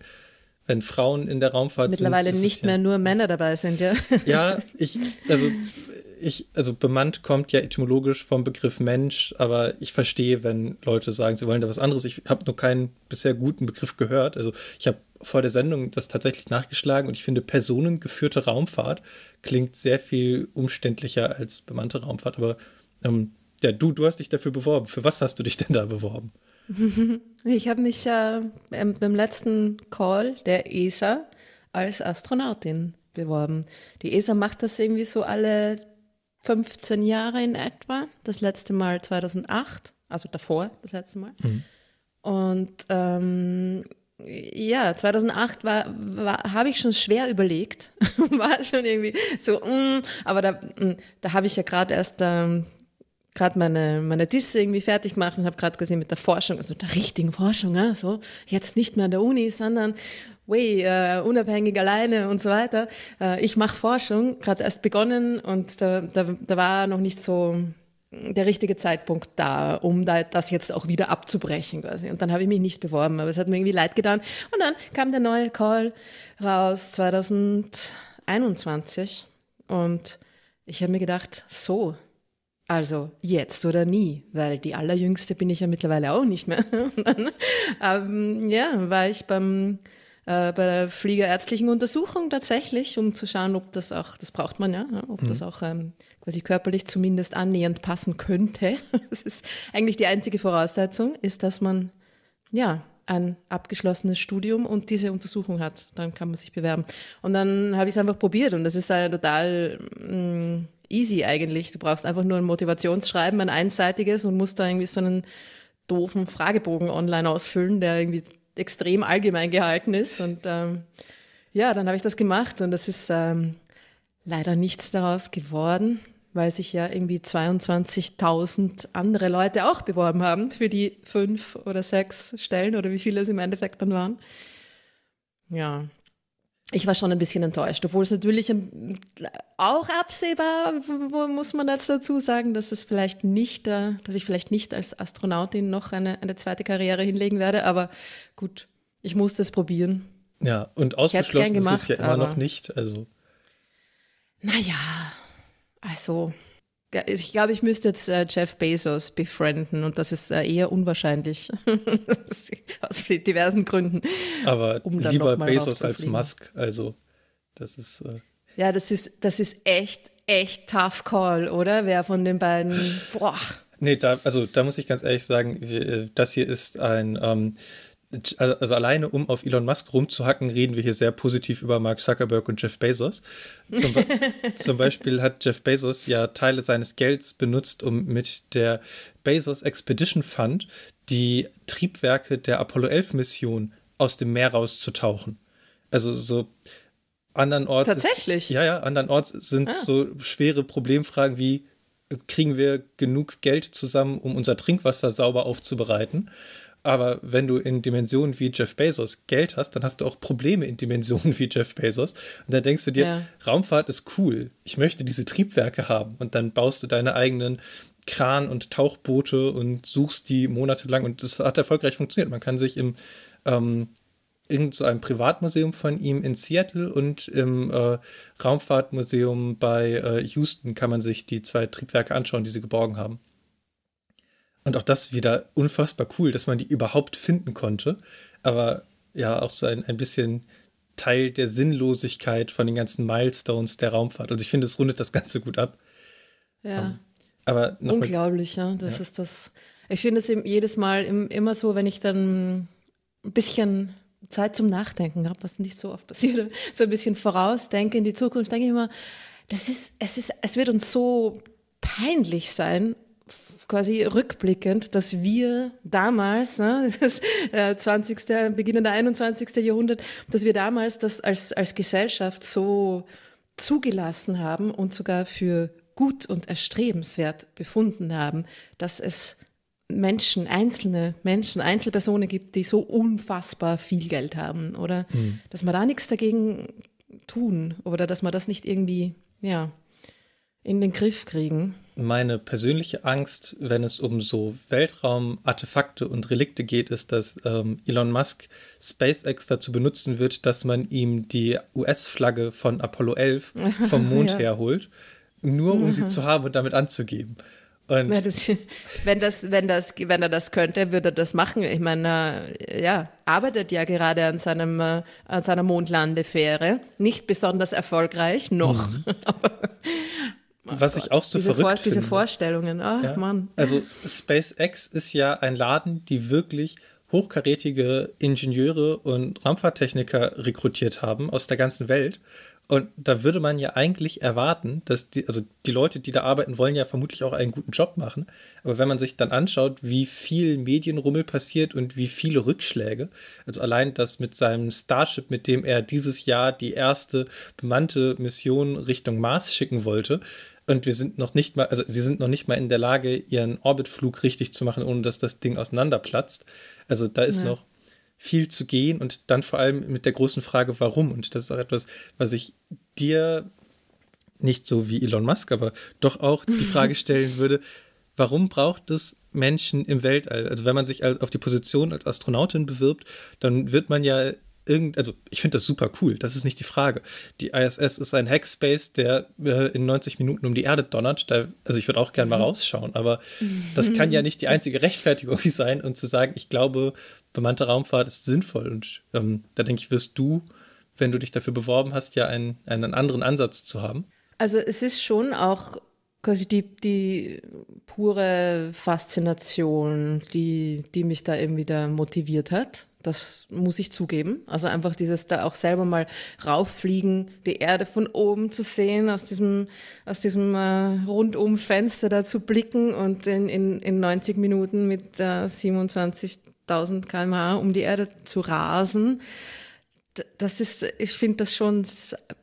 wenn Frauen in der Raumfahrt Mittlerweile sind. Mittlerweile nicht mehr nur Männer dabei sind, ja. Ja, ich, also ich, also bemannt kommt ja etymologisch vom Begriff Mensch, aber ich verstehe, wenn Leute sagen, sie wollen da was anderes. Ich habe nur keinen bisher guten Begriff gehört. Also ich habe vor der Sendung das tatsächlich nachgeschlagen und ich finde, personengeführte Raumfahrt klingt sehr viel umständlicher als bemannte Raumfahrt. Aber ähm, ja, du, du hast dich dafür beworben. Für was hast du dich denn da beworben? Ich habe mich äh, beim letzten Call der ESA als Astronautin beworben. Die ESA macht das irgendwie so alle 15 Jahre in etwa. Das letzte Mal 2008, also davor das letzte Mal. Mhm. Und ähm, ja, 2008 war, war habe ich schon schwer überlegt, war schon irgendwie so, mm, aber da, mm, da habe ich ja gerade erst ähm, gerade meine, meine Disse irgendwie fertig gemacht und habe gerade gesehen mit der Forschung, also der richtigen Forschung, ja, so jetzt nicht mehr an der Uni, sondern way, äh, unabhängig, alleine und so weiter. Äh, ich mache Forschung, gerade erst begonnen und da, da, da war noch nicht so der richtige Zeitpunkt da, um da, das jetzt auch wieder abzubrechen quasi. Und dann habe ich mich nicht beworben, aber es hat mir irgendwie leid getan. Und dann kam der neue Call raus 2021 und ich habe mir gedacht, so, also jetzt oder nie, weil die allerjüngste bin ich ja mittlerweile auch nicht mehr. Und dann, ähm, ja, war ich beim äh, bei der fliegerärztlichen Untersuchung tatsächlich, um zu schauen, ob das auch, das braucht man ja, ob mhm. das auch ähm, quasi körperlich zumindest annähernd passen könnte. Das ist eigentlich die einzige Voraussetzung, ist, dass man ja ein abgeschlossenes Studium und diese Untersuchung hat. Dann kann man sich bewerben. Und dann habe ich es einfach probiert und das ist ja total mh, mm, easy eigentlich. Du brauchst einfach nur ein Motivationsschreiben, ein einseitiges und musst da irgendwie so einen doofen Fragebogen online ausfüllen, der irgendwie extrem allgemein gehalten ist. Und ähm, ja, dann habe ich das gemacht und es ist ähm, leider nichts daraus geworden, weil sich ja irgendwie 22.000 andere Leute auch beworben haben für die fünf oder sechs Stellen oder wie viele es im Endeffekt dann waren. Ja, ich war schon ein bisschen enttäuscht, obwohl es natürlich auch absehbar, muss man jetzt dazu sagen, dass es vielleicht nicht, äh, dass ich vielleicht nicht als Astronautin noch eine, eine zweite Karriere hinlegen werde, aber gut, ich musste es probieren. Ja, und ausgeschlossen gemacht, ist es ja immer noch nicht, also. Naja, also ich glaube, ich müsste jetzt äh, Jeff Bezos befrienden und das ist äh, eher unwahrscheinlich. Aus diversen Gründen. Aber um lieber Bezos als Musk. Also, das ist. Äh ja, das ist, das ist echt, echt tough call, oder? Wer von den beiden. Boah. Nee, da, also da muss ich ganz ehrlich sagen, wir, äh, das hier ist ein. Ähm, also alleine um auf Elon Musk rumzuhacken, reden wir hier sehr positiv über Mark Zuckerberg und Jeff Bezos. Zum, Be zum Beispiel hat Jeff Bezos ja Teile seines Gelds benutzt, um mit der Bezos Expedition Fund die Triebwerke der Apollo 11 Mission aus dem Meer rauszutauchen. Also so andernorts. Tatsächlich. Ist, ja, ja, andernorts sind ah. so schwere Problemfragen wie äh, kriegen wir genug Geld zusammen, um unser Trinkwasser sauber aufzubereiten. Aber wenn du in Dimensionen wie Jeff Bezos Geld hast, dann hast du auch Probleme in Dimensionen wie Jeff Bezos. Und dann denkst du dir, ja. Raumfahrt ist cool. Ich möchte diese Triebwerke haben. Und dann baust du deine eigenen Kran- und Tauchboote und suchst die monatelang. Und das hat erfolgreich funktioniert. Man kann sich im ähm, in so einem Privatmuseum von ihm in Seattle und im äh, Raumfahrtmuseum bei äh, Houston kann man sich die zwei Triebwerke anschauen, die sie geborgen haben. Und auch das wieder unfassbar cool, dass man die überhaupt finden konnte. Aber ja, auch so ein, ein bisschen Teil der Sinnlosigkeit von den ganzen Milestones der Raumfahrt. Also ich finde, es rundet das Ganze gut ab. Ja. Um, ähm, aber Unglaublich, mal, ja. Das ja. ist das. Ich finde es jedes Mal immer so, wenn ich dann ein bisschen Zeit zum Nachdenken habe, was nicht so oft passiert, so ein bisschen vorausdenke in die Zukunft, denke ich immer, das ist, es ist, es wird uns so peinlich sein, quasi rückblickend, dass wir damals, ne, das 20., beginnende 21. Jahrhundert, dass wir damals das als, als Gesellschaft so zugelassen haben und sogar für gut und erstrebenswert befunden haben, dass es Menschen, einzelne Menschen, Einzelpersonen gibt, die so unfassbar viel Geld haben, oder? Mhm. Dass man da nichts dagegen tun oder dass man das nicht irgendwie, ja, in den Griff kriegen meine persönliche Angst, wenn es um so Weltraum-Artefakte und Relikte geht, ist, dass ähm, Elon Musk SpaceX dazu benutzen wird, dass man ihm die US-Flagge von Apollo 11 vom Mond ja. herholt, nur um mhm. sie zu haben und damit anzugeben. Und ja, das, wenn, das, wenn, das, wenn er das könnte, würde er das machen. Ich meine, äh, ja, arbeitet ja gerade an, seinem, äh, an seiner Mondlandefähre. Nicht besonders erfolgreich, noch. Mhm. Aber, was oh ich auch so diese verrückt Vor finde. Diese Vorstellungen, ach ja? Mann. Also SpaceX ist ja ein Laden, die wirklich hochkarätige Ingenieure und Raumfahrttechniker rekrutiert haben aus der ganzen Welt. Und da würde man ja eigentlich erwarten, dass die, also die Leute, die da arbeiten, wollen ja vermutlich auch einen guten Job machen. Aber wenn man sich dann anschaut, wie viel Medienrummel passiert und wie viele Rückschläge, also allein das mit seinem Starship, mit dem er dieses Jahr die erste bemannte Mission Richtung Mars schicken wollte, und wir sind noch nicht mal, also sie sind noch nicht mal in der Lage, ihren Orbitflug richtig zu machen, ohne dass das Ding auseinanderplatzt. Also da ist ja. noch viel zu gehen und dann vor allem mit der großen Frage, warum. Und das ist auch etwas, was ich dir nicht so wie Elon Musk, aber doch auch die Frage stellen würde, warum braucht es Menschen im Weltall? Also wenn man sich auf die Position als Astronautin bewirbt, dann wird man ja irgend, also ich finde das super cool, das ist nicht die Frage. Die ISS ist ein Hackspace, der äh, in 90 Minuten um die Erde donnert. Da, also ich würde auch gerne mal mhm. rausschauen, aber das kann ja nicht die mhm. einzige Rechtfertigung sein, um zu sagen, ich glaube, bemannte Raumfahrt ist sinnvoll. Und ähm, da denke ich, wirst du, wenn du dich dafür beworben hast, ja einen, einen anderen Ansatz zu haben. Also es ist schon auch quasi die, die pure Faszination, die, die mich da eben wieder motiviert hat. Das muss ich zugeben. Also einfach dieses da auch selber mal rauffliegen, die Erde von oben zu sehen, aus diesem, aus diesem äh, Rundumfenster da zu blicken und in, in, in 90 Minuten mit äh, 27.000 kmh um die Erde zu rasen das ist, ich finde das schon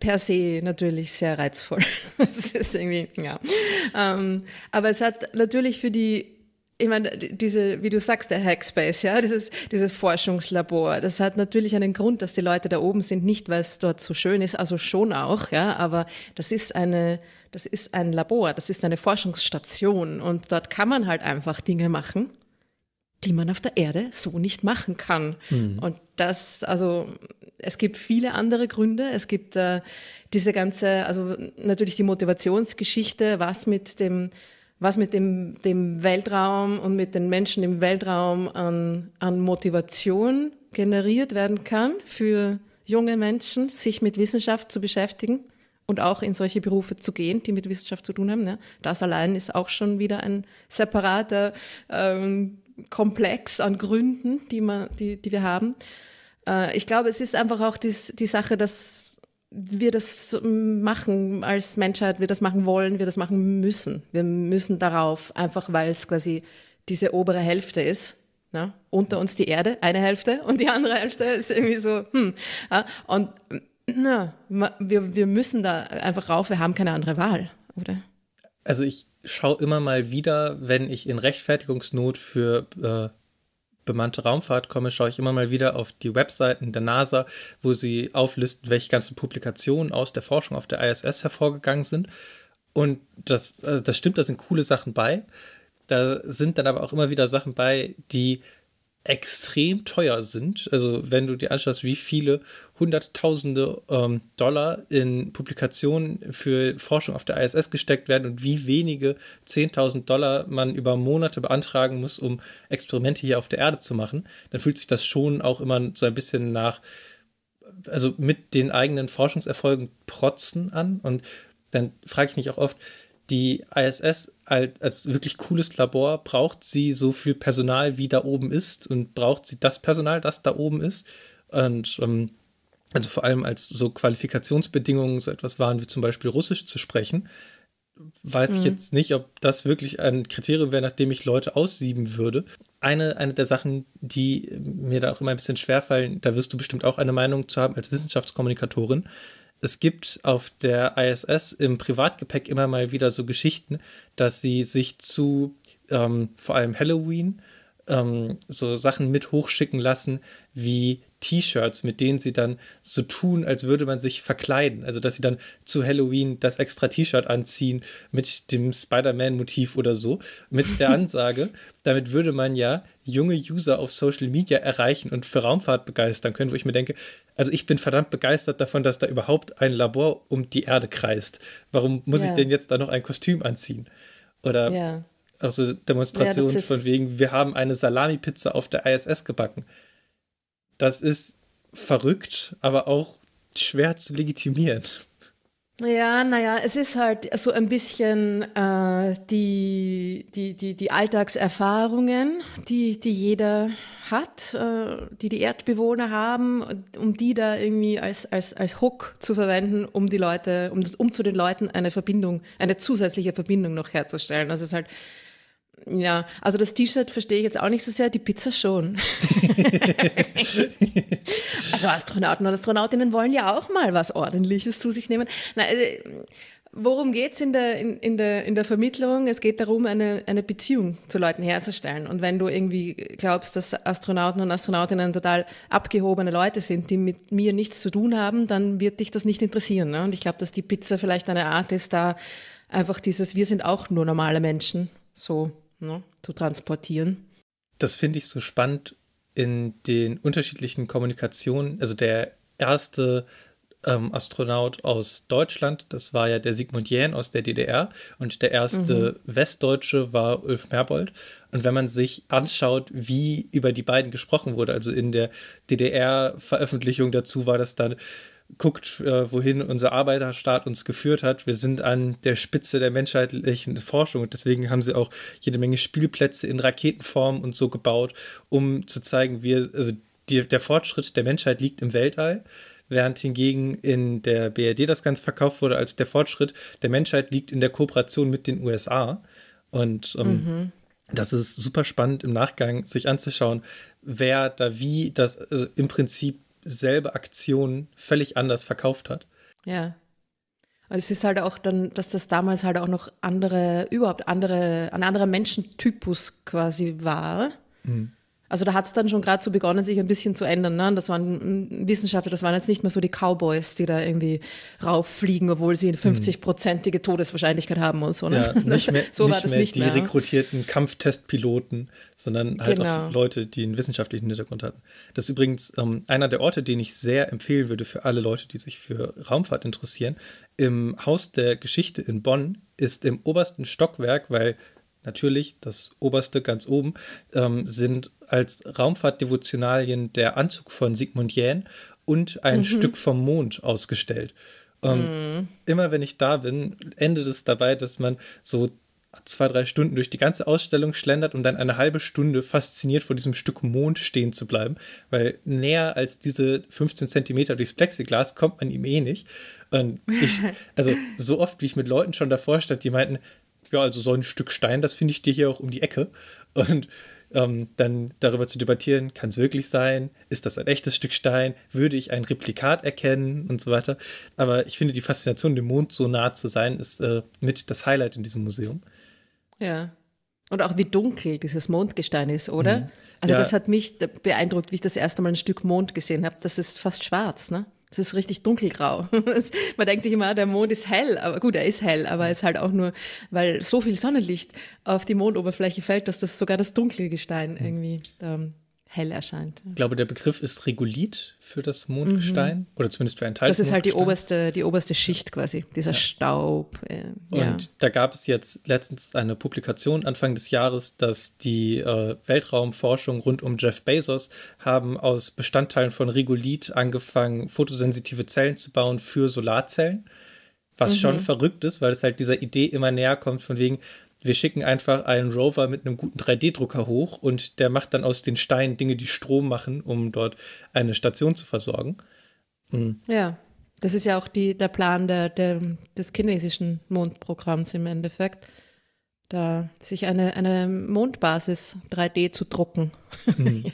per se natürlich sehr reizvoll. das ist irgendwie, ja. Ähm, aber es hat natürlich für die, ich meine, diese, wie du sagst, der Hackspace, ja, dieses, dieses Forschungslabor, das hat natürlich einen Grund, dass die Leute da oben sind, nicht weil es dort so schön ist, also schon auch, ja, aber das ist eine, das ist ein Labor, das ist eine Forschungsstation und dort kann man halt einfach Dinge machen die man auf der Erde so nicht machen kann. Mhm. Und das, also es gibt viele andere Gründe. Es gibt äh, diese ganze, also natürlich die Motivationsgeschichte, was mit dem, was mit dem, dem Weltraum und mit den Menschen im Weltraum an, an Motivation generiert werden kann für junge Menschen, sich mit Wissenschaft zu beschäftigen und auch in solche Berufe zu gehen, die mit Wissenschaft zu tun haben. Ne? Das allein ist auch schon wieder ein separater ähm, Komplex an Gründen, die, man, die, die wir haben. Äh, ich glaube, es ist einfach auch die, die Sache, dass wir das machen als Menschheit, wir das machen wollen, wir das machen müssen. Wir müssen darauf, einfach weil es quasi diese obere Hälfte ist. Ne? Unter uns die Erde, eine Hälfte und die andere Hälfte ist irgendwie so, hm. Ja, und na, wir, wir müssen da einfach rauf, wir haben keine andere Wahl, oder? also ich schaue immer mal wieder, wenn ich in Rechtfertigungsnot für äh, bemannte Raumfahrt komme, schaue ich immer mal wieder auf die Webseiten der NASA, wo sie auflisten, welche ganzen Publikationen aus der Forschung auf der ISS hervorgegangen sind. Und das, äh, das stimmt, da sind coole Sachen bei. Da sind dann aber auch immer wieder Sachen bei, die extrem teuer sind. Also wenn du dir anschaust, wie viele Hunderttausende ähm, Dollar in Publikationen für Forschung auf der ISS gesteckt werden und wie wenige 10.000 Dollar man über Monate beantragen muss, um Experimente hier auf der Erde zu machen, dann fühlt sich das schon auch immer so ein bisschen nach, also mit den eigenen Forschungserfolgen protzen an. Und dann frage ich mich auch oft, die ISS halt als, wirklich cooles Labor braucht sie so viel Personal, wie da oben ist und braucht sie das Personal, das da oben ist. Und ähm, also vor allem als so Qualifikationsbedingungen so etwas waren wie zum Beispiel Russisch zu sprechen, weiß mhm. ich jetzt nicht, ob das wirklich ein Kriterium wäre, nach dem ich Leute aussieben würde. Eine, eine der Sachen, die mir da auch immer ein bisschen schwerfallen, da wirst du bestimmt auch eine Meinung zu haben als Wissenschaftskommunikatorin, es gibt auf der ISS im Privatgepäck immer mal wieder so Geschichten, dass sie sich zu ähm, vor allem Halloween ähm, so Sachen mit hochschicken lassen wie T-Shirts, mit denen sie dann so tun, als würde man sich verkleiden. Also dass sie dann zu Halloween das extra T-Shirt anziehen mit dem Spider-Man-Motiv oder so, mit der Ansage, damit würde man ja junge User auf Social Media erreichen und für Raumfahrt begeistern können, wo ich mir denke, also ich bin verdammt begeistert davon, dass da überhaupt ein Labor um die Erde kreist. Warum muss yeah. ich denn jetzt da noch ein Kostüm anziehen? Oder yeah. also Demonstrationen ja, von wegen, wir haben eine Salami-Pizza auf der ISS gebacken. Das ist verrückt, aber auch schwer zu legitimieren. Ja, naja, es ist halt so ein bisschen äh, die, die, die, die Alltagserfahrungen, die, die jeder hat, äh, die die Erdbewohner haben, um die da irgendwie als, als, als Hook zu verwenden, um die Leute, um, um zu den Leuten eine Verbindung, eine zusätzliche Verbindung noch herzustellen. Das ist halt ja, also das T-Shirt verstehe ich jetzt auch nicht so sehr, die Pizza schon. also Astronauten und Astronautinnen wollen ja auch mal was Ordentliches zu sich nehmen. Na, also, worum geht es in der, in, in, der, in der Vermittlung? Es geht darum, eine, eine Beziehung zu Leuten herzustellen. Und wenn du irgendwie glaubst, dass Astronauten und Astronautinnen total abgehobene Leute sind, die mit mir nichts zu tun haben, dann wird dich das nicht interessieren. Ne? Und ich glaube, dass die Pizza vielleicht eine Art ist, da einfach dieses Wir sind auch nur normale Menschen so ne, zu transportieren. Das finde ich so spannend in den unterschiedlichen Kommunikationen. Also der erste ähm, Astronaut aus Deutschland, das war ja der Sigmund Jähn aus der DDR und der erste mhm. Westdeutsche war Ulf Merbold. Und wenn man sich anschaut, wie über die beiden gesprochen wurde, also in der DDR-Veröffentlichung dazu war das dann guckt, äh, wohin unser Arbeiterstaat uns geführt hat. Wir sind an der Spitze der menschheitlichen Forschung und deswegen haben sie auch jede Menge Spielplätze in Raketenform und so gebaut, um zu zeigen, wir, also die, der Fortschritt der Menschheit liegt im Weltall. Während hingegen in der BRD das Ganze verkauft wurde als der Fortschritt der Menschheit liegt in der Kooperation mit den USA. Und ähm, mhm. das ist super spannend im Nachgang sich anzuschauen, wer da wie das also im Prinzip selbe Aktion völlig anders verkauft hat. Ja. Und es ist halt auch dann, dass das damals halt auch noch andere, überhaupt andere, ein anderer Menschentypus quasi war. Mhm. Also da hat es dann schon gerade so begonnen, sich ein bisschen zu ändern. Ne? Das waren hm, Wissenschaftler, das waren jetzt nicht mehr so die Cowboys, die da irgendwie rauffliegen, obwohl sie eine 50-prozentige hm. Todeswahrscheinlichkeit haben und so. Ne? Ja, nicht mehr, so nicht mehr nicht die mehr. rekrutierten Kampftestpiloten, sondern halt genau. auch Leute, die einen wissenschaftlichen Hintergrund hatten. Das ist übrigens ähm, einer der Orte, den ich sehr empfehlen würde für alle Leute, die sich für Raumfahrt interessieren. Im Haus der Geschichte in Bonn ist im obersten Stockwerk, weil natürlich das oberste ganz oben ähm, sind als Raumfahrtdevotionalien der Anzug von Sigmund Jähn und ein mhm. Stück vom Mond ausgestellt. Ähm, mhm. Immer wenn ich da bin, endet es dabei, dass man so zwei, drei Stunden durch die ganze Ausstellung schlendert, um dann eine halbe Stunde fasziniert vor diesem Stück Mond stehen zu bleiben, weil näher als diese 15 Zentimeter durchs Plexiglas kommt man ihm eh nicht. Und ich, also so oft, wie ich mit Leuten schon davor stand, die meinten, ja, also so ein Stück Stein, das finde ich dir hier auch um die Ecke. Und ähm, dann darüber zu debattieren, kann es wirklich sein? Ist das ein echtes Stück Stein? Würde ich ein Replikat erkennen und so weiter? Aber ich finde, die Faszination, dem Mond so nah zu sein, ist äh, mit das Highlight in diesem Museum. Ja. Und auch wie dunkel dieses Mondgestein ist, oder? Mhm. Also ja. das hat mich beeindruckt, wie ich das erste Mal ein Stück Mond gesehen habe. Das ist fast schwarz, ne? Es ist richtig dunkelgrau. Man denkt sich immer, ah, der Mond ist hell, aber gut, er ist hell, aber es ist halt auch nur, weil so viel Sonnenlicht auf die Mondoberfläche fällt, dass das sogar das dunkle Gestein irgendwie ähm, hell erscheint. Ich glaube, der Begriff ist Regolith für das Mondgestein mhm. oder zumindest für einen Teil. Das ist halt die oberste, die oberste Schicht quasi, dieser ja. Staub. Äh, und ja. da gab es jetzt letztens eine Publikation Anfang des Jahres, dass die äh, Weltraumforschung rund um Jeff Bezos haben aus Bestandteilen von Regolith angefangen, fotosensitive Zellen zu bauen für Solarzellen. Was mhm. schon verrückt ist, weil es halt dieser Idee immer näher kommt, von wegen, wir schicken einfach einen Rover mit einem guten 3D-Drucker hoch und der macht dann aus den Steinen Dinge, die Strom machen, um dort eine Station zu versorgen. Mhm. Ja, das ist ja auch die, der Plan der, der, des chinesischen Mondprogramms im Endeffekt, da sich eine, eine Mondbasis 3D zu drucken. Mhm.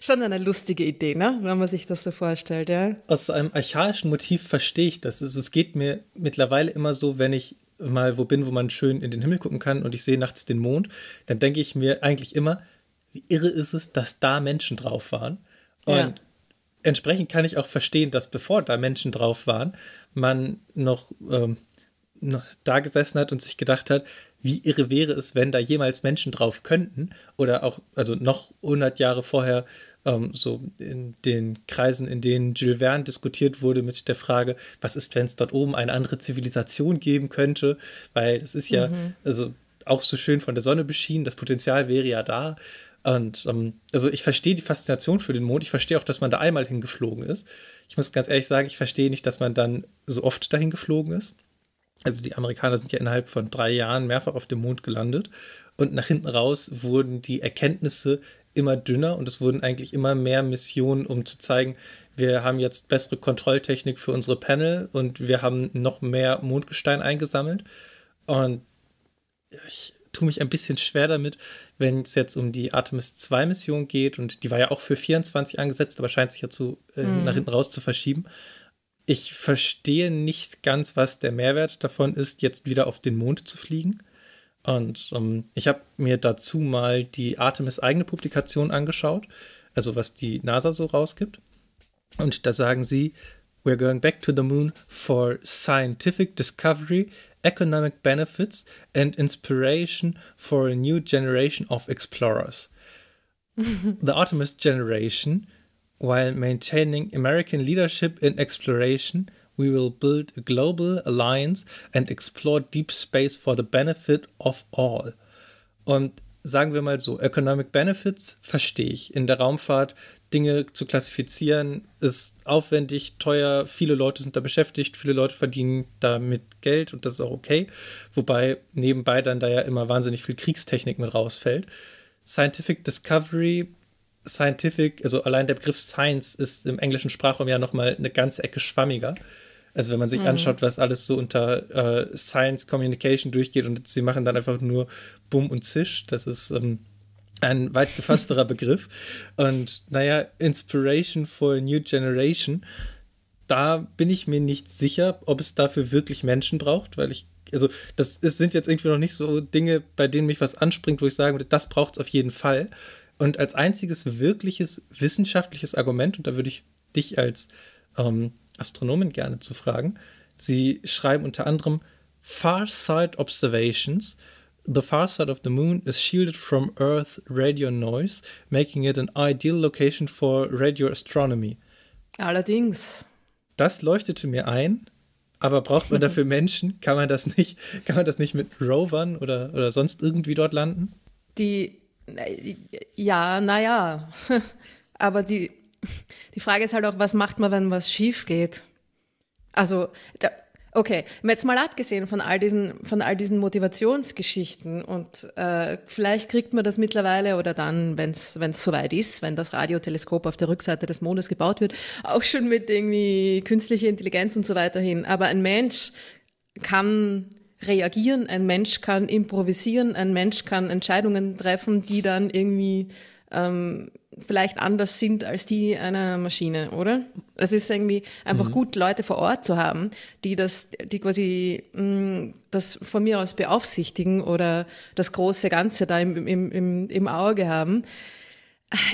Schon eine lustige Idee, ne? wenn man sich das so vorstellt. Ja? Aus so einem archaischen Motiv verstehe ich das. Es geht mir mittlerweile immer so, wenn ich mal wo bin, wo man schön in den Himmel gucken kann und ich sehe nachts den Mond, dann denke ich mir eigentlich immer, wie irre ist es, dass da Menschen drauf waren. Und ja. entsprechend kann ich auch verstehen, dass bevor da Menschen drauf waren, man noch, ähm, noch da gesessen hat und sich gedacht hat, wie irre wäre es, wenn da jemals Menschen drauf könnten oder auch, also noch 100 Jahre vorher ähm, so in den Kreisen, in denen Jules Verne diskutiert wurde mit der Frage, was ist, wenn es dort oben eine andere Zivilisation geben könnte, weil es ist ja mhm. also auch so schön von der Sonne beschienen, das Potenzial wäre ja da. Und ähm, also ich verstehe die Faszination für den Mond. Ich verstehe auch, dass man da einmal hingeflogen ist. Ich muss ganz ehrlich sagen, ich verstehe nicht, dass man dann so oft dahin geflogen ist. Also die Amerikaner sind ja innerhalb von drei Jahren mehrfach auf dem Mond gelandet. Und nach hinten raus wurden die Erkenntnisse immer dünner und es wurden eigentlich immer mehr Missionen, um zu zeigen, wir haben jetzt bessere Kontrolltechnik für unsere Panel und wir haben noch mehr Mondgestein eingesammelt. Und ich tue mich ein bisschen schwer damit, wenn es jetzt um die Artemis 2 Mission geht und die war ja auch für 24 angesetzt, aber scheint sich ja zu, äh, mhm. nach hinten raus zu verschieben. Ich verstehe nicht ganz, was der Mehrwert davon ist, jetzt wieder auf den Mond zu fliegen. Und ähm, ich habe mir dazu mal die Artemis eigene Publikation angeschaut, also was die NASA so rausgibt. Und da sagen sie, We're going back to the moon for scientific discovery, economic benefits and inspiration for a new generation of explorers. the Artemis generation, while maintaining American leadership in exploration, we will build a global alliance and explore deep space for the benefit of all. Und sagen wir mal so, Economic Benefits verstehe ich. In der Raumfahrt Dinge zu klassifizieren ist aufwendig, teuer, viele Leute sind da beschäftigt, viele Leute verdienen damit Geld und das ist auch okay. Wobei nebenbei dann da ja immer wahnsinnig viel Kriegstechnik mit rausfällt. Scientific Discovery, Scientific, also allein der Begriff Science ist im englischen Sprachraum ja nochmal eine ganze Ecke schwammiger. Also wenn man sich mhm. anschaut, was alles so unter äh, Science Communication durchgeht und sie machen dann einfach nur Bumm und Zisch, das ist ähm, ein weit gefassterer Begriff. Und naja, Inspiration for a New Generation, da bin ich mir nicht sicher, ob es dafür wirklich Menschen braucht, weil ich, also das ist, sind jetzt irgendwie noch nicht so Dinge, bei denen mich was anspringt, wo ich sagen würde, das braucht es auf jeden Fall. Und als einziges wirkliches wissenschaftliches Argument, und da würde ich dich als ähm, Astronomen gerne zu fragen. Sie schreiben unter anderem Far Side Observations. The far side of the moon is shielded from Earth radio noise, making it an ideal location for radio astronomy. Allerdings. Das leuchtete mir ein, aber braucht man dafür Menschen? Kann man das nicht, kann man das nicht mit Rovern oder, oder sonst irgendwie dort landen? Die, ja, naja. Aber die, die Frage ist halt auch, was macht man, wenn was schief geht? Also, da, okay, jetzt mal abgesehen von all diesen, von all diesen Motivationsgeschichten und äh, vielleicht kriegt man das mittlerweile oder dann, wenn es soweit ist, wenn das Radioteleskop auf der Rückseite des Mondes gebaut wird, auch schon mit irgendwie künstlicher Intelligenz und so weiter hin. Aber ein Mensch kann reagieren, ein Mensch kann improvisieren, ein Mensch kann Entscheidungen treffen, die dann irgendwie ähm, vielleicht anders sind als die einer Maschine, oder? Es ist irgendwie einfach mhm. gut, Leute vor Ort zu haben, die das, die quasi mh, mm, das von mir aus beaufsichtigen oder das große Ganze da im, im, im, im Auge haben.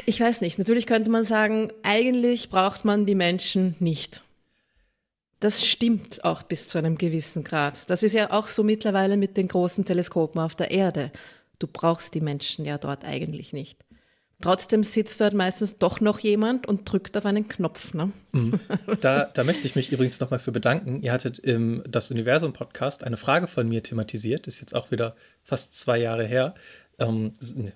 Ich weiß nicht. Natürlich könnte man sagen, eigentlich braucht man die Menschen nicht. Das stimmt auch bis zu einem gewissen Grad. Das ist ja auch so mittlerweile mit den großen Teleskopen auf der Erde. Du brauchst die Menschen ja dort eigentlich nicht. Trotzdem sitzt dort meistens doch noch jemand und drückt auf einen Knopf. Ne? Mhm. Da, da, möchte ich mich übrigens nochmal für bedanken. Ihr hattet im Das Universum-Podcast eine Frage von mir thematisiert, ist jetzt auch wieder fast zwei Jahre her. Ähm, ne,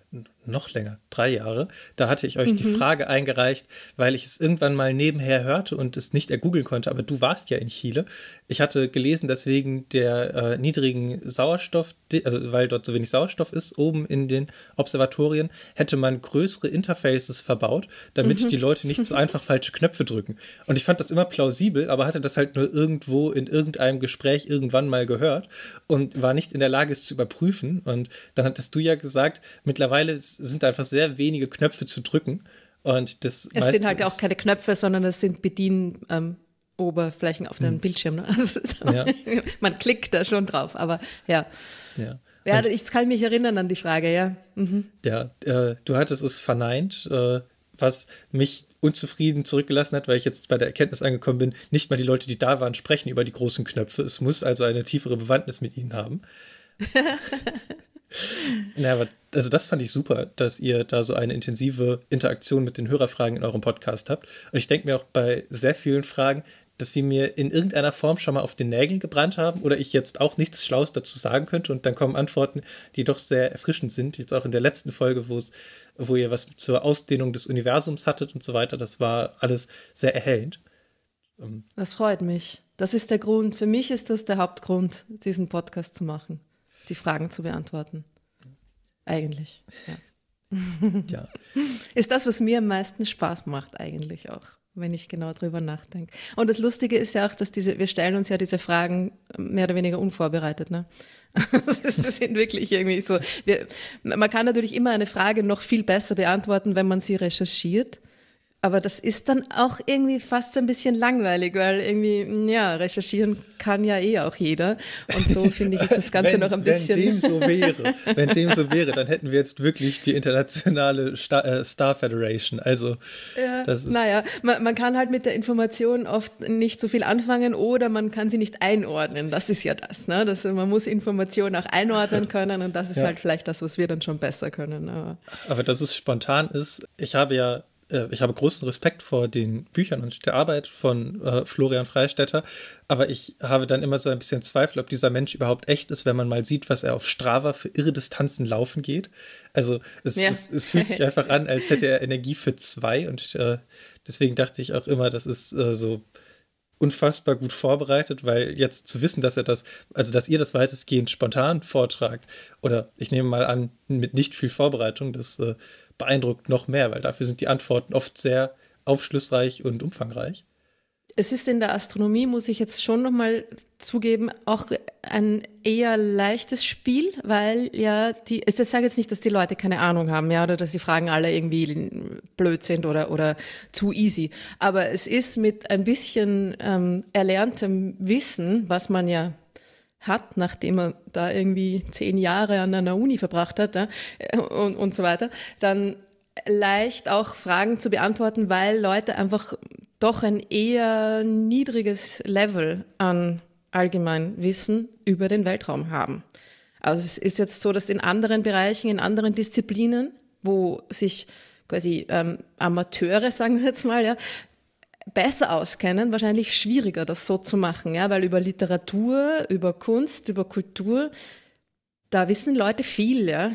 noch länger, drei Jahre, da hatte ich euch mhm. die Frage eingereicht, weil ich es irgendwann mal nebenher hörte und es nicht ergoogeln konnte, aber du warst ja in Chile. Ich hatte gelesen, dass wegen der äh, niedrigen Sauerstoff, also weil dort so wenig Sauerstoff ist, oben in den Observatorien, hätte man größere Interfaces verbaut, damit mhm. die Leute nicht so einfach falsche Knöpfe drücken. Und ich fand das immer plausibel, aber hatte das halt nur irgendwo in irgendeinem Gespräch irgendwann mal gehört und war nicht in der Lage, es zu überprüfen. Und dann hattest du ja gesagt, mittlerweile ist sind einfach sehr wenige Knöpfe zu drücken. Und das es sind halt auch keine Knöpfe, sondern es sind Bedienoberflächen ähm, auf dem hm. Bildschirm. Ne? Also ja. man klickt da schon drauf, aber ja. Ja. ja ich kann mich erinnern an die Frage, ja. Mhm. Ja, äh, du hattest es verneint, äh, was mich unzufrieden zurückgelassen hat, weil ich jetzt bei der Erkenntnis angekommen bin, nicht mal die Leute, die da waren, sprechen über die großen Knöpfe. Es muss also eine tiefere Bewandtnis mit ihnen haben. Naja, aber also das fand ich super, dass ihr da so eine intensive Interaktion mit den Hörerfragen in eurem Podcast habt. Und ich denke mir auch bei sehr vielen Fragen, dass sie mir in irgendeiner Form schon mal auf den Nägeln gebrannt haben oder ich jetzt auch nichts Schlaues dazu sagen könnte. Und dann kommen Antworten, die doch sehr erfrischend sind. Jetzt auch in der letzten Folge, wo es, wo ihr was zur Ausdehnung des Universums hattet und so weiter. Das war alles sehr erhellend. Das freut mich. Das ist der Grund. Für mich ist das der Hauptgrund, diesen Podcast zu machen die Fragen zu beantworten. Eigentlich. Ja. ja. Ist das, was mir am meisten Spaß macht, eigentlich auch, wenn ich genau drüber nachdenke. Und das Lustige ist ja auch, dass diese, wir stellen uns ja diese Fragen mehr oder weniger unvorbereitet. Ne? Das sind wirklich irgendwie so. Wir, man kann natürlich immer eine Frage noch viel besser beantworten, wenn man sie recherchiert. Aber das ist dann auch irgendwie fast ein bisschen langweilig, weil irgendwie, mm, ja, recherchieren kann ja eh auch jeder. Und so finde ich, ist das Ganze wenn, noch ein bisschen. Wenn dem so wäre, wenn dem so wäre, dann hätten wir jetzt wirklich die internationale Star, äh, Star Federation. Also, ja, das ist naja, man, man, kann halt mit der Information oft nicht so viel anfangen oder man kann sie nicht einordnen. Das ist ja das, ne? Das, man muss Informationen auch einordnen können und das ist ja. halt vielleicht das, was wir dann schon besser können. Aber, aber dass es spontan ist, ich habe ja äh, ich habe großen Respekt vor den Büchern und der Arbeit von äh, Florian Freistetter, aber ich habe dann immer so ein bisschen Zweifel, ob dieser Mensch überhaupt echt ist, wenn man mal sieht, was er auf Strava für irre Distanzen laufen geht. Also es, ja. es, es fühlt sich einfach an, als hätte er Energie für zwei und äh, deswegen dachte ich auch immer, das ist äh, so unfassbar gut vorbereitet, weil jetzt zu wissen, dass er das, also dass ihr das weitestgehend spontan vortragt, oder ich nehme mal an, mit nicht viel Vorbereitung, das äh, beeindruckt noch mehr, weil dafür sind die Antworten oft sehr aufschlussreich und umfangreich es ist in der Astronomie, muss ich jetzt schon nochmal zugeben, auch ein eher leichtes Spiel, weil ja die, also ich sage jetzt nicht, dass die Leute keine Ahnung haben, ja, oder dass die Fragen alle irgendwie blöd sind oder, oder zu easy. Aber es ist mit ein bisschen ähm, erlerntem Wissen, was man ja hat, nachdem man da irgendwie zehn Jahre an einer Uni verbracht hat ja, und, und so weiter, dann leicht auch Fragen zu beantworten, weil Leute einfach doch ein eher niedriges Level an Wissen über den Weltraum haben. Also es ist jetzt so, dass in anderen Bereichen, in anderen Disziplinen, wo sich quasi ähm, Amateure, sagen wir jetzt mal, ja, besser auskennen, wahrscheinlich schwieriger, das so zu machen, ja, weil über Literatur, über Kunst, über Kultur, da wissen Leute viel, ja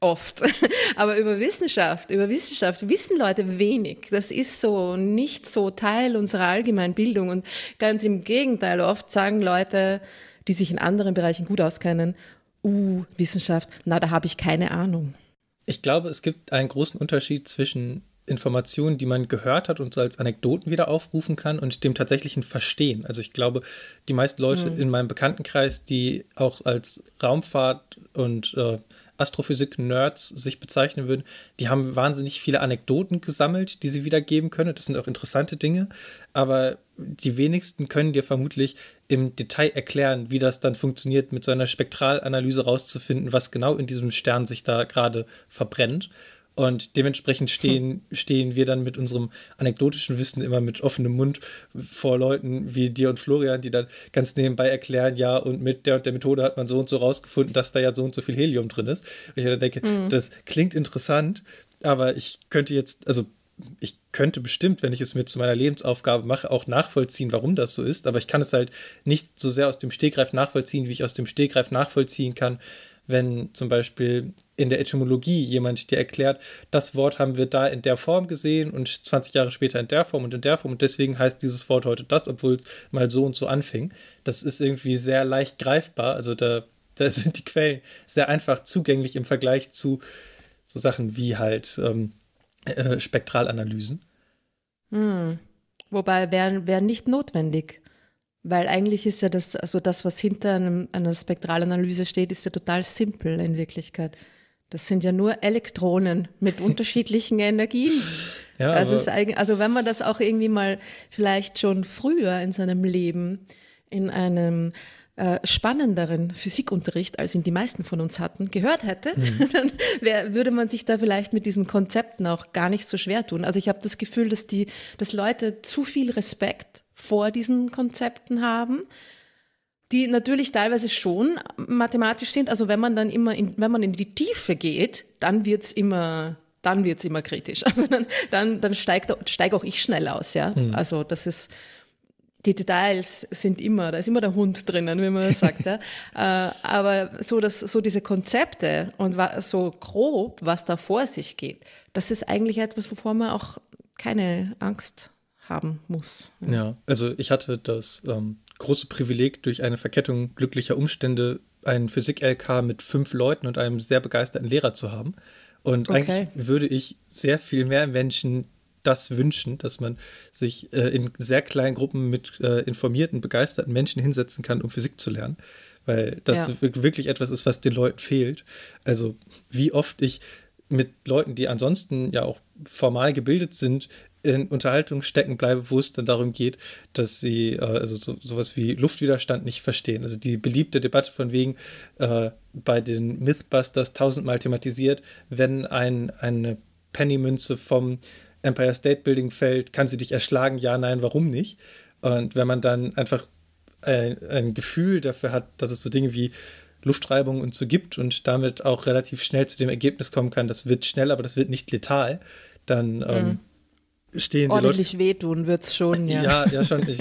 oft. Aber über Wissenschaft, über Wissenschaft wissen Leute wenig. Das ist so nicht so Teil unserer allgemeinen Bildung. Und ganz im Gegenteil, oft sagen Leute, die sich in anderen Bereichen gut auskennen, uh, Wissenschaft, na, da habe ich keine Ahnung. Ich glaube, es gibt einen großen Unterschied zwischen Informationen, die man gehört hat und so als Anekdoten wieder aufrufen kann und dem tatsächlichen Verstehen. Also ich glaube, die meisten Leute hm. in meinem Bekanntenkreis, die auch als Raumfahrt und äh, Astrophysik-Nerds sich bezeichnen würden, die haben wahnsinnig viele Anekdoten gesammelt, die sie wiedergeben können. Das sind auch interessante Dinge, aber die wenigsten können dir vermutlich im Detail erklären, wie das dann funktioniert, mit so einer Spektralanalyse rauszufinden, was genau in diesem Stern sich da gerade verbrennt. Und dementsprechend stehen, stehen wir dann mit unserem anekdotischen Wissen immer mit offenem Mund vor Leuten wie dir und Florian, die dann ganz nebenbei erklären, ja, und mit der und der Methode hat man so und so rausgefunden, dass da ja so und so viel Helium drin ist. Und ich dann denke, mhm. das klingt interessant, aber ich könnte jetzt, also ich könnte bestimmt, wenn ich es mir zu meiner Lebensaufgabe mache, auch nachvollziehen, warum das so ist, aber ich kann es halt nicht so sehr aus dem Stegreif nachvollziehen, wie ich aus dem Stegreif nachvollziehen kann, wenn zum Beispiel in der Etymologie jemand dir erklärt, das Wort haben wir da in der Form gesehen und 20 Jahre später in der Form und in der Form und deswegen heißt dieses Wort heute das, obwohl es mal so und so anfing. Das ist irgendwie sehr leicht greifbar. Also da, da sind die Quellen sehr einfach zugänglich im Vergleich zu so Sachen wie halt ähm, äh, Spektralanalysen. Hm. Wobei wären wär nicht notwendig. Weil eigentlich ist ja das, also das, was hinter einem, einer Spektralanalyse steht, ist ja total simpel in Wirklichkeit. Das sind ja nur Elektronen mit unterschiedlichen Energien. Ja, also, also wenn man das auch irgendwie mal vielleicht schon früher in seinem Leben in einem äh, spannenderen Physikunterricht, als ihn die meisten von uns hatten, gehört hätte, mhm. dann wär, würde man sich da vielleicht mit diesen Konzepten auch gar nicht so schwer tun. Also ich habe das Gefühl, dass die, dass Leute zu viel Respekt vor diesen Konzepten haben, die natürlich teilweise schon mathematisch sind. Also wenn man dann immer, in, wenn man in die Tiefe geht, dann wird's immer dann wird's immer kritisch. Also dann, dann, dann steigt, steig auch ich schnell aus, ja. Mhm. Also das ist, die Details sind immer, da ist immer der Hund drinnen, wie man sagt. ja. Äh, aber so, dass, so diese Konzepte und so grob, was da vor sich geht, das ist eigentlich etwas, wovor man auch keine Angst haben muss. Ja, also ich hatte das ähm, große Privileg, durch eine Verkettung glücklicher Umstände einen Physik-LK mit fünf Leuten und einem sehr begeisterten Lehrer zu haben. Und okay. eigentlich würde ich sehr viel mehr Menschen das wünschen, dass man sich äh, in sehr kleinen Gruppen mit äh, informierten, begeisterten Menschen hinsetzen kann, um Physik zu lernen. Weil das ja. wirklich etwas ist, was den Leuten fehlt. Also wie oft ich mit Leuten, die ansonsten ja auch formal gebildet sind, in Unterhaltung stecken bleibe, wo es dann darum geht, dass sie äh, also so, sowas wie Luftwiderstand nicht verstehen. Also die beliebte Debatte von wegen äh, bei den Mythbusters tausendmal thematisiert, wenn ein, eine Pennymünze vom Empire State Building fällt, kann sie dich erschlagen? Ja, nein, warum nicht? Und wenn man dann einfach ein, ein Gefühl dafür hat, dass es so Dinge wie Luftreibung und so gibt und damit auch relativ schnell zu dem Ergebnis kommen kann, das wird schnell, aber das wird nicht letal, dann ähm, mhm stehen die Ordentlich Leute. wehtun wird es schon, ja. Ja, ja schon. Ich,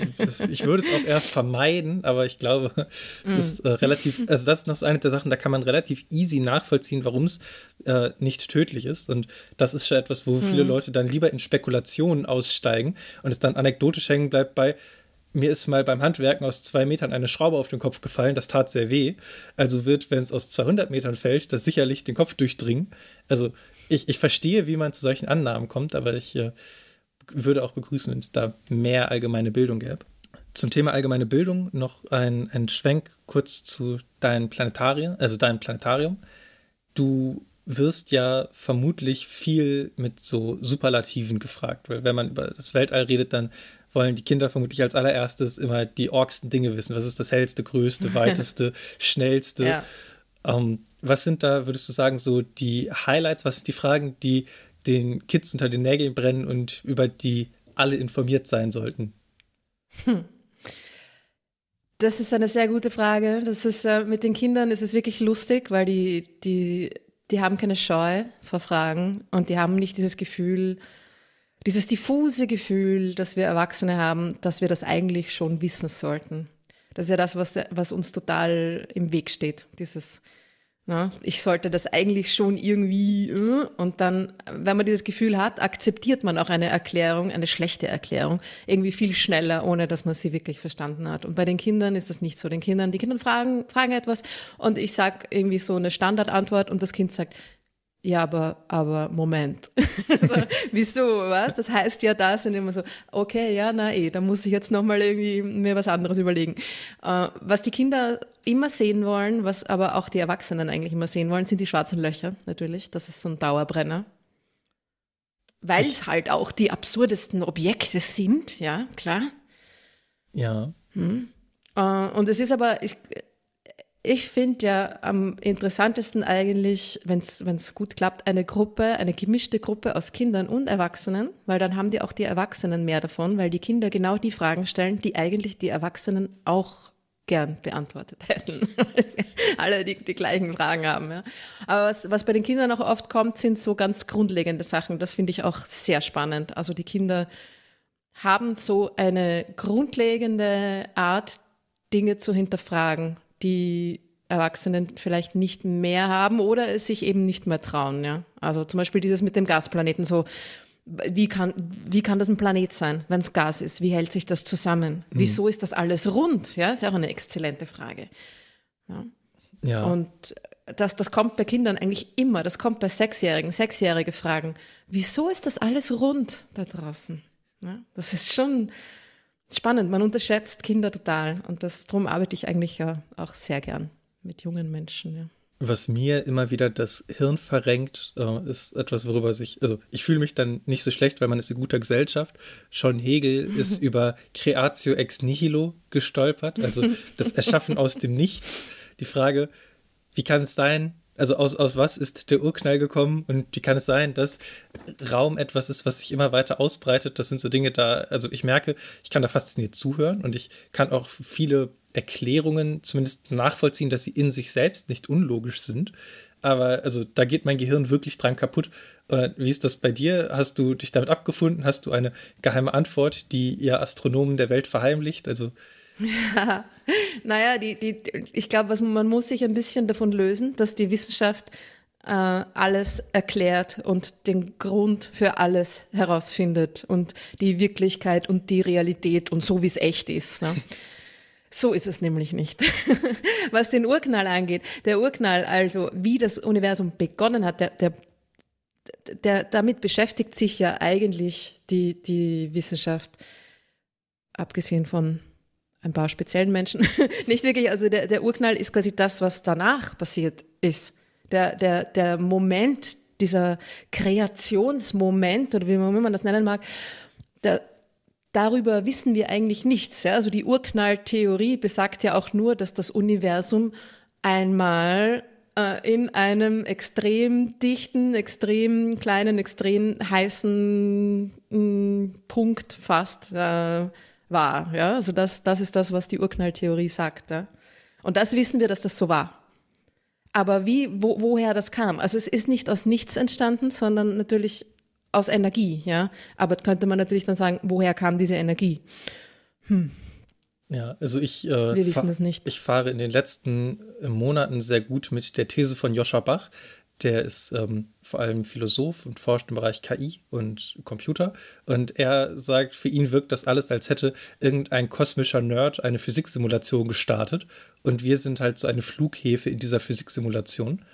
ich würde es auch erst vermeiden, aber ich glaube, es mm. ist äh, relativ, also das ist noch eine der Sachen, da kann man relativ easy nachvollziehen, warum es äh, nicht tödlich ist. Und das ist schon etwas, wo mm. viele Leute dann lieber in Spekulationen aussteigen und es dann anekdotisch hängen bleibt bei, mir ist mal beim Handwerken aus zwei Metern eine Schraube auf den Kopf gefallen, das tat sehr weh. Also wird, wenn es aus 200 Metern fällt, das sicherlich den Kopf durchdringen. Also ich, ich verstehe, wie man zu solchen Annahmen kommt, aber ich äh, würde auch begrüßen, wenn es da mehr allgemeine Bildung gäbe. Zum Thema allgemeine Bildung noch ein, ein Schwenk kurz zu deinem Planetarium, also deinem Planetarium. Du wirst ja vermutlich viel mit so Superlativen gefragt, weil wenn man über das Weltall redet, dann wollen die Kinder vermutlich als allererstes immer die orgsten Dinge wissen. Was ist das hellste, größte, weiteste, schnellste? Ja. Um, ähm, was sind da, würdest du sagen, so die Highlights? Was sind die Fragen, die den Kids unter den Nägeln brennen und über die alle informiert sein sollten? Hm. Das ist eine sehr gute Frage. Das ist, äh, mit den Kindern ist es wirklich lustig, weil die, die, die haben keine Scheu vor Fragen und die haben nicht dieses Gefühl, dieses diffuse Gefühl, dass wir Erwachsene haben, dass wir das eigentlich schon wissen sollten. Das ist ja das, was, was uns total im Weg steht, dieses Ne? Ich sollte das eigentlich schon irgendwie. Äh? Und dann, wenn man dieses Gefühl hat, akzeptiert man auch eine Erklärung, eine schlechte Erklärung, irgendwie viel schneller, ohne dass man sie wirklich verstanden hat. Und bei den Kindern ist das nicht so. Den Kindern, die Kinder fragen, fragen etwas und ich sage irgendwie so eine Standardantwort und das Kind sagt, ja, aber, aber Moment. also, wieso, was? Das heißt ja das und immer so, okay, ja, na eh, da muss ich jetzt nochmal irgendwie mir was anderes überlegen. Äh, was die Kinder immer sehen wollen, was aber auch die Erwachsenen eigentlich immer sehen wollen, sind die schwarzen Löcher, natürlich. Das ist so ein Dauerbrenner. Weil es halt auch die absurdesten Objekte sind, ja, klar. Ja. Hm. Uh, und es ist aber, ich, ich finde ja am interessantesten eigentlich, wenn es gut klappt, eine Gruppe, eine gemischte Gruppe aus Kindern und Erwachsenen, weil dann haben die auch die Erwachsenen mehr davon, weil die Kinder genau die Fragen stellen, die eigentlich die Erwachsenen auch gern beantwortet hätten. Alle die, die gleichen Fragen haben. Ja. Aber was, was bei den Kindern auch oft kommt, sind so ganz grundlegende Sachen. Das finde ich auch sehr spannend. Also die Kinder haben so eine grundlegende Art, Dinge zu hinterfragen die Erwachsenen vielleicht nicht mehr haben oder es sich eben nicht mehr trauen. Ja? Also zum Beispiel dieses mit dem Gasplaneten so. Wie kann, wie kann das ein Planet sein, wenn es Gas ist? Wie hält sich das zusammen? Mhm. Wieso ist das alles rund? Ja, ist ja auch eine exzellente Frage. Ja. ja. Und das, das kommt bei Kindern eigentlich immer, das kommt bei Sechsjährigen, Sechsjährige fragen, wieso ist das alles rund da draußen? Ja, das ist schon, spannend. Man unterschätzt Kinder total und das, darum arbeite ich eigentlich ja auch sehr gern mit jungen Menschen. Ja. Was mir immer wieder das Hirn verrenkt, äh, ist etwas, worüber sich, also ich fühle mich dann nicht so schlecht, weil man ist in guter Gesellschaft. Schon Hegel ist über Creatio ex nihilo gestolpert, also das Erschaffen aus dem Nichts. Die Frage, wie kann es sein, also aus, aus was ist der Urknall gekommen und wie kann es sein, dass Raum etwas ist, was sich immer weiter ausbreitet? Das sind so Dinge da, also ich merke, ich kann da fasziniert zuhören und ich kann auch viele Erklärungen zumindest nachvollziehen, dass sie in sich selbst nicht unlogisch sind. Aber also da geht mein Gehirn wirklich dran kaputt. Äh, wie ist das bei dir? Hast du dich damit abgefunden? Hast du eine geheime Antwort, die ihr Astronomen der Welt verheimlicht? Also ja, naja, die, die, ich glaube, man muss sich ein bisschen davon lösen, dass die Wissenschaft äh, alles erklärt und den Grund für alles herausfindet und die Wirklichkeit und die Realität und so, wie es echt ist. Ne? So ist es nämlich nicht. Was den Urknall angeht, der Urknall, also wie das Universum begonnen hat, der, der, der damit beschäftigt sich ja eigentlich die, die Wissenschaft, abgesehen von ein paar speziellen Menschen, nicht wirklich, also der, der Urknall ist quasi das, was danach passiert ist. Der, der, der Moment, dieser Kreationsmoment oder wie man das nennen mag, der, darüber wissen wir eigentlich nichts. Ja? Also die Urknalltheorie besagt ja auch nur, dass das Universum einmal äh, in einem extrem dichten, extrem kleinen, extrem heißen mh, mm, Punkt fast äh, war. Ja? Also das, das ist das, was die Urknalltheorie sagt. Ja? Und das wissen wir, dass das so war. Aber wie, wo, woher das kam? Also es ist nicht aus nichts entstanden, sondern natürlich aus Energie. Ja? Aber könnte man natürlich dann sagen, woher kam diese Energie? Hm. Ja, also ich, äh, ich fahre in den letzten Monaten sehr gut mit der These von Joscha Bach, der ist ähm, vor allem Philosoph und forscht im Bereich KI und Computer. Und er sagt, für ihn wirkt das alles, als hätte irgendein kosmischer Nerd eine Physiksimulation gestartet. Und wir sind halt so eine Flughäfe in dieser Physiksimulation.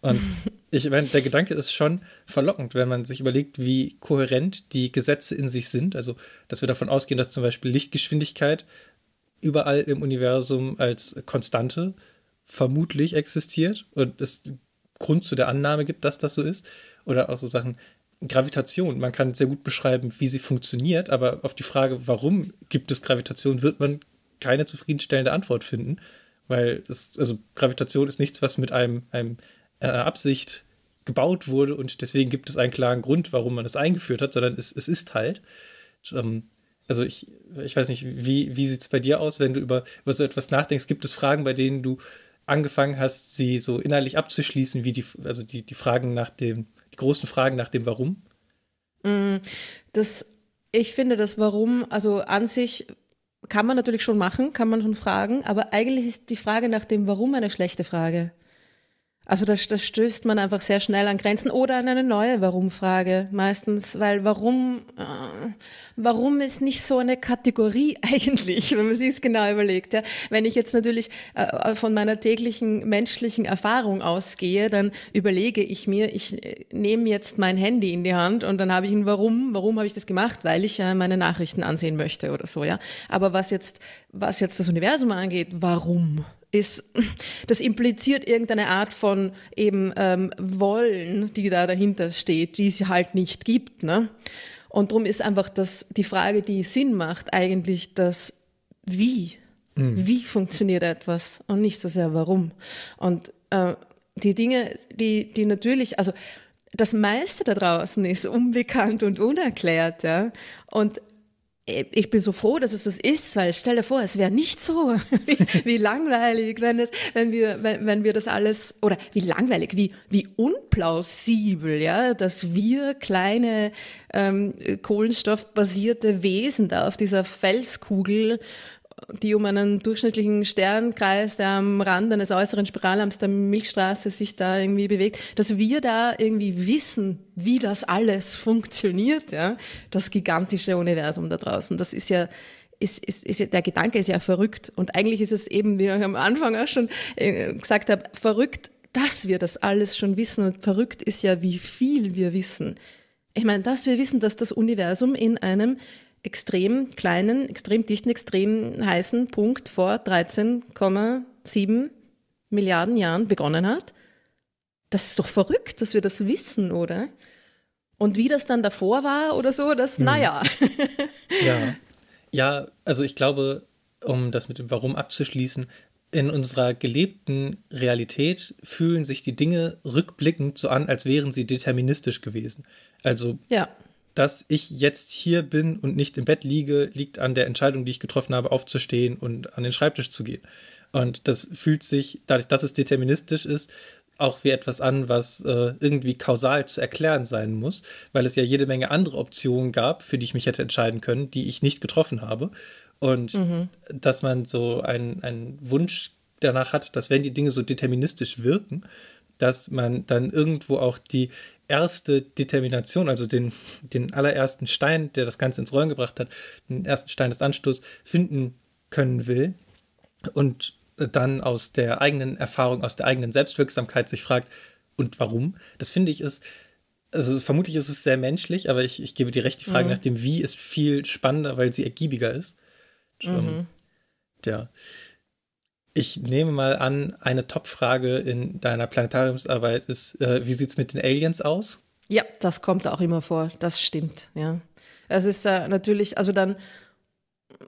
Und ich meine, der Gedanke ist schon verlockend, wenn man sich überlegt, wie kohärent die Gesetze in sich sind. Also, dass wir davon ausgehen, dass zum Beispiel Lichtgeschwindigkeit überall im Universum als Konstante vermutlich existiert und es Grund zu der Annahme gibt, dass das so ist. Oder auch so Sachen, Gravitation. Man kann sehr gut beschreiben, wie sie funktioniert, aber auf die Frage, warum gibt es Gravitation, wird man keine zufriedenstellende Antwort finden, weil das, also Gravitation ist nichts, was mit einem, einem, einer Absicht gebaut wurde und deswegen gibt es einen klaren Grund, warum man es eingeführt hat, sondern es, es ist halt. Ähm, also ich, ich weiß nicht, wie, wie sieht es bei dir aus, wenn du über, über so etwas nachdenkst? Gibt es Fragen, bei denen du angefangen hast, sie so innerlich abzuschließen, wie die, also die, die Fragen nach dem, die großen Fragen nach dem Warum? Mm, das, ich finde das Warum, also an sich kann man natürlich schon machen, kann man schon fragen, aber eigentlich ist die Frage nach dem Warum eine schlechte Frage. Also da, da stößt man einfach sehr schnell an Grenzen oder an eine neue Warum-Frage meistens, weil warum, äh, warum ist nicht so eine Kategorie eigentlich, wenn man sich es genau überlegt. Ja? Wenn ich jetzt natürlich äh, von meiner täglichen menschlichen Erfahrung ausgehe, dann überlege ich mir, ich äh, nehme jetzt mein Handy in die Hand und dann habe ich ein Warum, warum habe ich das gemacht, weil ich äh, meine Nachrichten ansehen möchte oder so. Ja? Aber was jetzt, was jetzt das Universum angeht, warum? ist, das impliziert irgendeine Art von eben ähm, Wollen, die da dahinter steht, die es halt nicht gibt. Ne? Und darum ist einfach das, die Frage, die Sinn macht, eigentlich das Wie. Mhm. Wie funktioniert etwas und nicht so sehr warum. Und äh, die Dinge, die, die natürlich, also das meiste da draußen ist unbekannt und unerklärt, ja. Und ich bin so froh, dass es das ist, weil stell dir vor, es wäre nicht so. wie, wie, langweilig, wenn, es, wenn, wir, wenn, wenn wir das alles, oder wie langweilig, wie, wie unplausibel, ja, dass wir kleine ähm, kohlenstoffbasierte Wesen da auf dieser Felskugel die um einen durchschnittlichen Sternkreis, der am Rand eines äußeren Spiralamts der Milchstraße sich da irgendwie bewegt, dass wir da irgendwie wissen, wie das alles funktioniert, ja? das gigantische Universum da draußen. Das ist ja ist, ist, ist, der Gedanke ist ja verrückt. Und eigentlich ist es eben, wie ich am Anfang auch schon äh, gesagt habe, verrückt, dass wir das alles schon wissen. Und verrückt ist ja, wie viel wir wissen. Ich meine, dass wir wissen, dass das Universum in einem extrem kleinen, extrem dichten, extrem heißen Punkt vor 13,7 Milliarden Jahren begonnen hat. Das ist doch verrückt, dass wir das wissen, oder? Und wie das dann davor war oder so, das, hm. naja. ja. ja, also ich glaube, um das mit dem Warum abzuschließen, in unserer gelebten Realität fühlen sich die Dinge rückblickend so an, als wären sie deterministisch gewesen. Also ja dass ich jetzt hier bin und nicht im Bett liege, liegt an der Entscheidung, die ich getroffen habe, aufzustehen und an den Schreibtisch zu gehen. Und das fühlt sich, dadurch, dass es deterministisch ist, auch wie etwas an, was äh, irgendwie kausal zu erklären sein muss, weil es ja jede Menge andere Optionen gab, für die ich mich hätte entscheiden können, die ich nicht getroffen habe. Und mhm. dass man so einen Wunsch danach hat, dass wenn die Dinge so deterministisch wirken, dass man dann irgendwo auch die erste Determination, also den, den allerersten Stein, der das Ganze ins Rollen gebracht hat, den ersten Stein des Anstoßes finden können will und dann aus der eigenen Erfahrung, aus der eigenen Selbstwirksamkeit sich fragt, und warum? Das finde ich ist, also vermutlich ist es sehr menschlich, aber ich, ich gebe dir recht, die Frage mhm. nach dem Wie ist viel spannender, weil sie ergiebiger ist. Mhm. Ähm, ja. Ich nehme mal an, eine Topfrage in deiner Planetariumsarbeit ist, äh, wie sieht es mit den Aliens aus? Ja, das kommt auch immer vor. Das stimmt, ja. Es ist äh, natürlich, also dann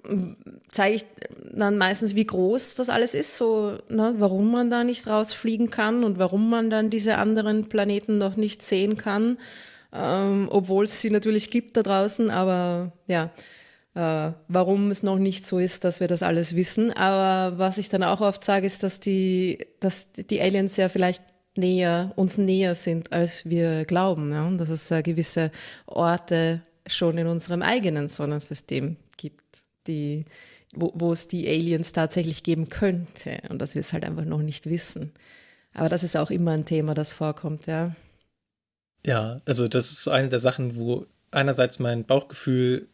mm, zeige ich dann meistens, wie groß das alles ist, so, ne, warum man da nicht rausfliegen kann und warum man dann diese anderen Planeten noch nicht sehen kann, ähm, obwohl es sie natürlich gibt da draußen, aber ja, äh, warum es noch nicht so ist, dass wir das alles wissen. Aber was ich dann auch oft sage, ist, dass die, dass die Aliens ja vielleicht näher, uns näher sind, als wir glauben. Ja? Und dass es äh, gewisse Orte schon in unserem eigenen Sonnensystem gibt, die, wo, wo es die Aliens tatsächlich geben könnte und dass wir es halt einfach noch nicht wissen. Aber das ist auch immer ein Thema, das vorkommt, ja. Ja, also das ist eine der Sachen, wo einerseits mein Bauchgefühl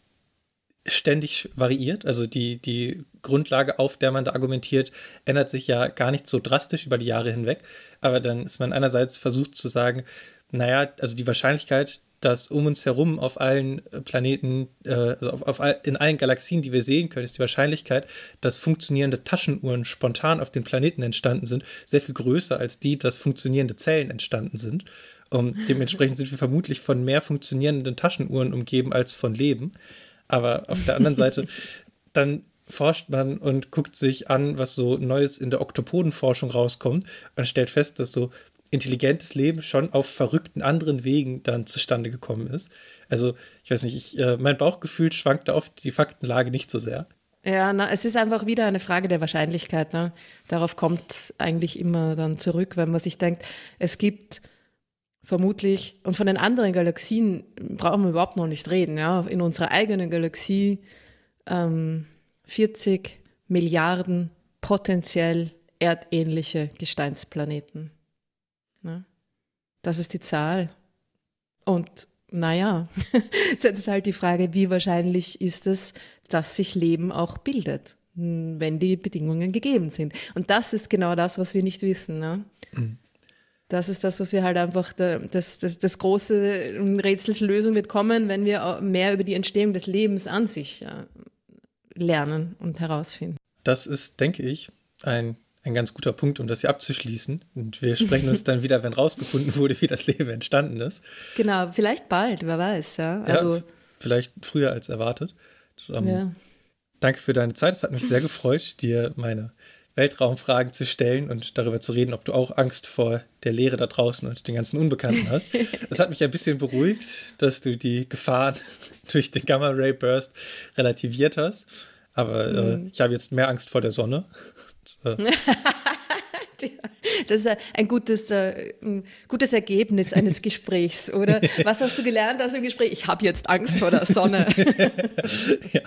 ständig variiert. Also die, die Grundlage, auf der man da argumentiert, ändert sich ja gar nicht so drastisch über die Jahre hinweg. Aber dann ist man einerseits versucht zu sagen, naja, also die Wahrscheinlichkeit, dass um uns herum auf allen äh, Planeten, äh, also auf, auf all, in allen Galaxien, die wir sehen können, ist die Wahrscheinlichkeit, dass funktionierende Taschenuhren spontan auf den Planeten entstanden sind, sehr viel größer als die, dass funktionierende Zellen entstanden sind. Um, ähm, dementsprechend sind wir vermutlich von mehr funktionierenden Taschenuhren umgeben als von Leben. Aber auf der anderen Seite, dann forscht man und guckt sich an, was so Neues in der Oktopodenforschung rauskommt und stellt fest, dass so intelligentes Leben schon auf verrückten anderen Wegen dann zustande gekommen ist. Also, ich weiß nicht, ich, äh, mein Bauchgefühl schwankt da oft die Faktenlage nicht so sehr. Ja, na, es ist einfach wieder eine Frage der Wahrscheinlichkeit. Ne? Darauf kommt es eigentlich immer dann zurück, wenn man sich denkt, es gibt vermutlich, und von den anderen Galaxien brauchen wir überhaupt noch nicht reden, ja, in unserer eigenen Galaxie ähm, 40 Milliarden potenziell erdähnliche Gesteinsplaneten. Ja? Ne? Das ist die Zahl. Und naja, jetzt ist halt die Frage, wie wahrscheinlich ist es, dass sich Leben auch bildet, wenn die Bedingungen gegeben sind. Und das ist genau das, was wir nicht wissen. Ne? Mhm das ist das, was wir halt einfach, da, das, das, das große Rätselslösung wird kommen, wenn wir mehr über die Entstehung des Lebens an sich ja, lernen und herausfinden. Das ist, denke ich, ein, ein ganz guter Punkt, um das hier abzuschließen. Und wir sprechen uns dann wieder, wenn rausgefunden wurde, wie das Leben entstanden ist. Genau, vielleicht bald, wer weiß, ja. Also, ja, vielleicht früher als erwartet. Um, ähm, ja. Danke für deine Zeit. Es hat mich sehr gefreut, dir meine Weltraumfragen zu stellen und darüber zu reden, ob du auch Angst vor der Leere da draußen und den ganzen Unbekannten hast. Es hat mich ein bisschen beruhigt, dass du die Gefahren durch den Gamma Ray Burst relativiert hast. Aber äh, mhm. ich habe jetzt mehr Angst vor der Sonne. Und, äh, Das ist ein gutes, äh, ein gutes Ergebnis eines Gesprächs, oder? Was hast du gelernt aus dem Gespräch? Ich habe jetzt Angst vor der Sonne. ja.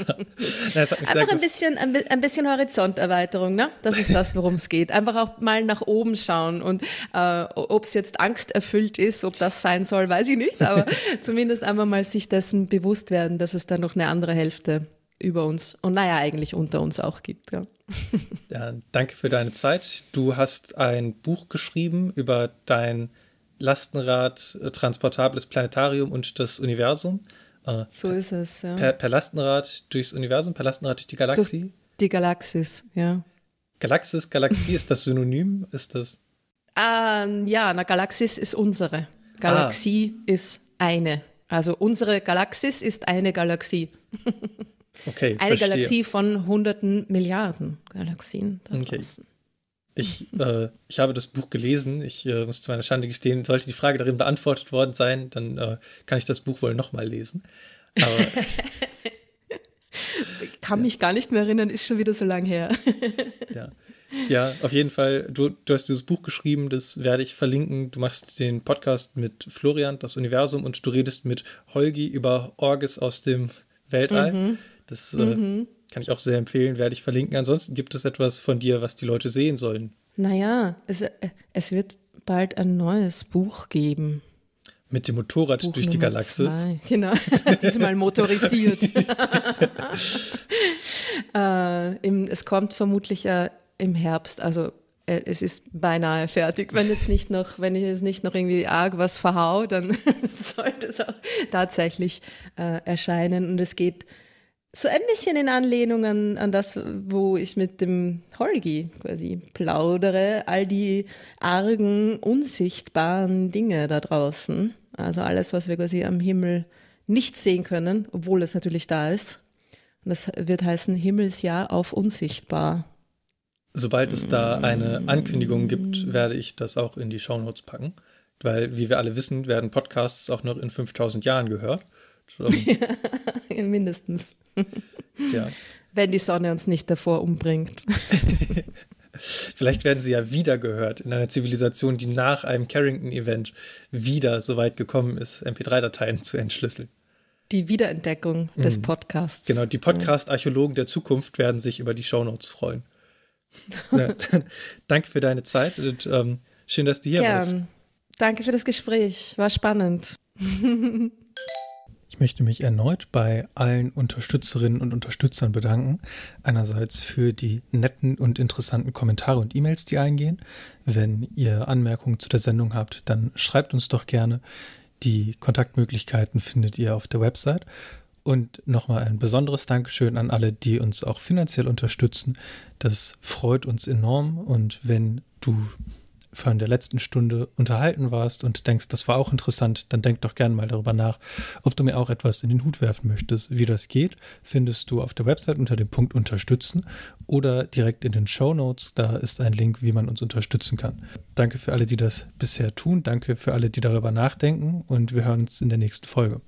Das hat Einfach ein bisschen, ein, ein, bisschen Horizonterweiterung, ne? Das ist das, worum es geht. Einfach auch mal nach oben schauen und äh, ob es jetzt angsterfüllt ist, ob das sein soll, weiß ich nicht, aber zumindest einmal mal sich dessen bewusst werden, dass es da noch eine andere Hälfte über uns und naja, eigentlich unter uns auch gibt. Ja. ja, danke für deine Zeit. Du hast ein Buch geschrieben über dein Lastenrad, äh, transportables Planetarium und das Universum. Äh, so ist es, ja. Per, per Lastenrad durchs Universum, per Lastenrad durch die Galaxie? Das, die Galaxis, ja. Galaxis, Galaxie, ist das Synonym? Ist das? Ähm, ja, na, Galaxis ist unsere. Galaxie ah. ist eine. Also unsere Galaxis ist eine Galaxie. Okay, Eine verstehe. Galaxie von hunderten Milliarden Galaxien. Da okay. Ich, äh, ich habe das Buch gelesen. Ich äh, muss zu meiner Schande gestehen, sollte die Frage darin beantwortet worden sein, dann äh, kann ich das Buch wohl nochmal lesen. Aber, kann ja. mich gar nicht mehr erinnern, ist schon wieder so lang her. ja. ja, auf jeden Fall. Du, du hast dieses Buch geschrieben, das werde ich verlinken. Du machst den Podcast mit Florian, das Universum, und du redest mit Holgi über Orges aus dem Weltall. Mhm. Das äh, mhm. äh, kann ich auch sehr empfehlen, werde ich verlinken. Ansonsten gibt es etwas von dir, was die Leute sehen sollen. Naja, es, äh, es wird bald ein neues Buch geben. Mit dem Motorrad Buch durch Nummer die Galaxis. Zwei. Genau, diesmal motorisiert. äh, im, es kommt vermutlich äh, im Herbst, also äh, es ist beinahe fertig. Wenn jetzt nicht noch, wenn ich jetzt nicht noch irgendwie arg was verhau, dann sollte es auch tatsächlich äh, erscheinen. Und es geht so ein bisschen in Anlehnung an, an das, wo ich mit dem Holgi quasi plaudere, all die argen, unsichtbaren Dinge da draußen. Also alles, was wir quasi am Himmel nicht sehen können, obwohl es natürlich da ist. Und das wird heißen Himmelsjahr auf unsichtbar. Sobald es da eine Ankündigung gibt, werde ich das auch in die Shownotes packen. Weil, wie wir alle wissen, werden Podcasts auch noch in 5000 Jahren gehört. Schon. ja, mindestens. Ja. Wenn die Sonne uns nicht davor umbringt. Vielleicht werden sie ja wieder gehört in einer Zivilisation, die nach einem Carrington-Event wieder so weit gekommen ist, MP3-Dateien zu entschlüsseln. Die Wiederentdeckung mhm. des Podcasts. Genau, die mhm. Podcast-Archäologen der Zukunft werden sich über die Shownotes freuen. ja, danke für deine Zeit und ähm, schön, dass du hier Gern. warst. Danke für das Gespräch, war spannend. Ich möchte mich erneut bei allen Unterstützerinnen und Unterstützern bedanken. Einerseits für die netten und interessanten Kommentare und E-Mails, die eingehen. Wenn ihr Anmerkungen zu der Sendung habt, dann schreibt uns doch gerne. Die Kontaktmöglichkeiten findet ihr auf der Website. Und nochmal ein besonderes Dankeschön an alle, die uns auch finanziell unterstützen. Das freut uns enorm. Und wenn du von der letzten Stunde unterhalten warst und denkst, das war auch interessant, dann denk doch gerne mal darüber nach, ob du mir auch etwas in den Hut werfen möchtest. Wie das geht, findest du auf der Website unter dem Punkt Unterstützen oder direkt in den Show Notes. Da ist ein Link, wie man uns unterstützen kann. Danke für alle, die das bisher tun. Danke für alle, die darüber nachdenken. Und wir hören uns in der nächsten Folge.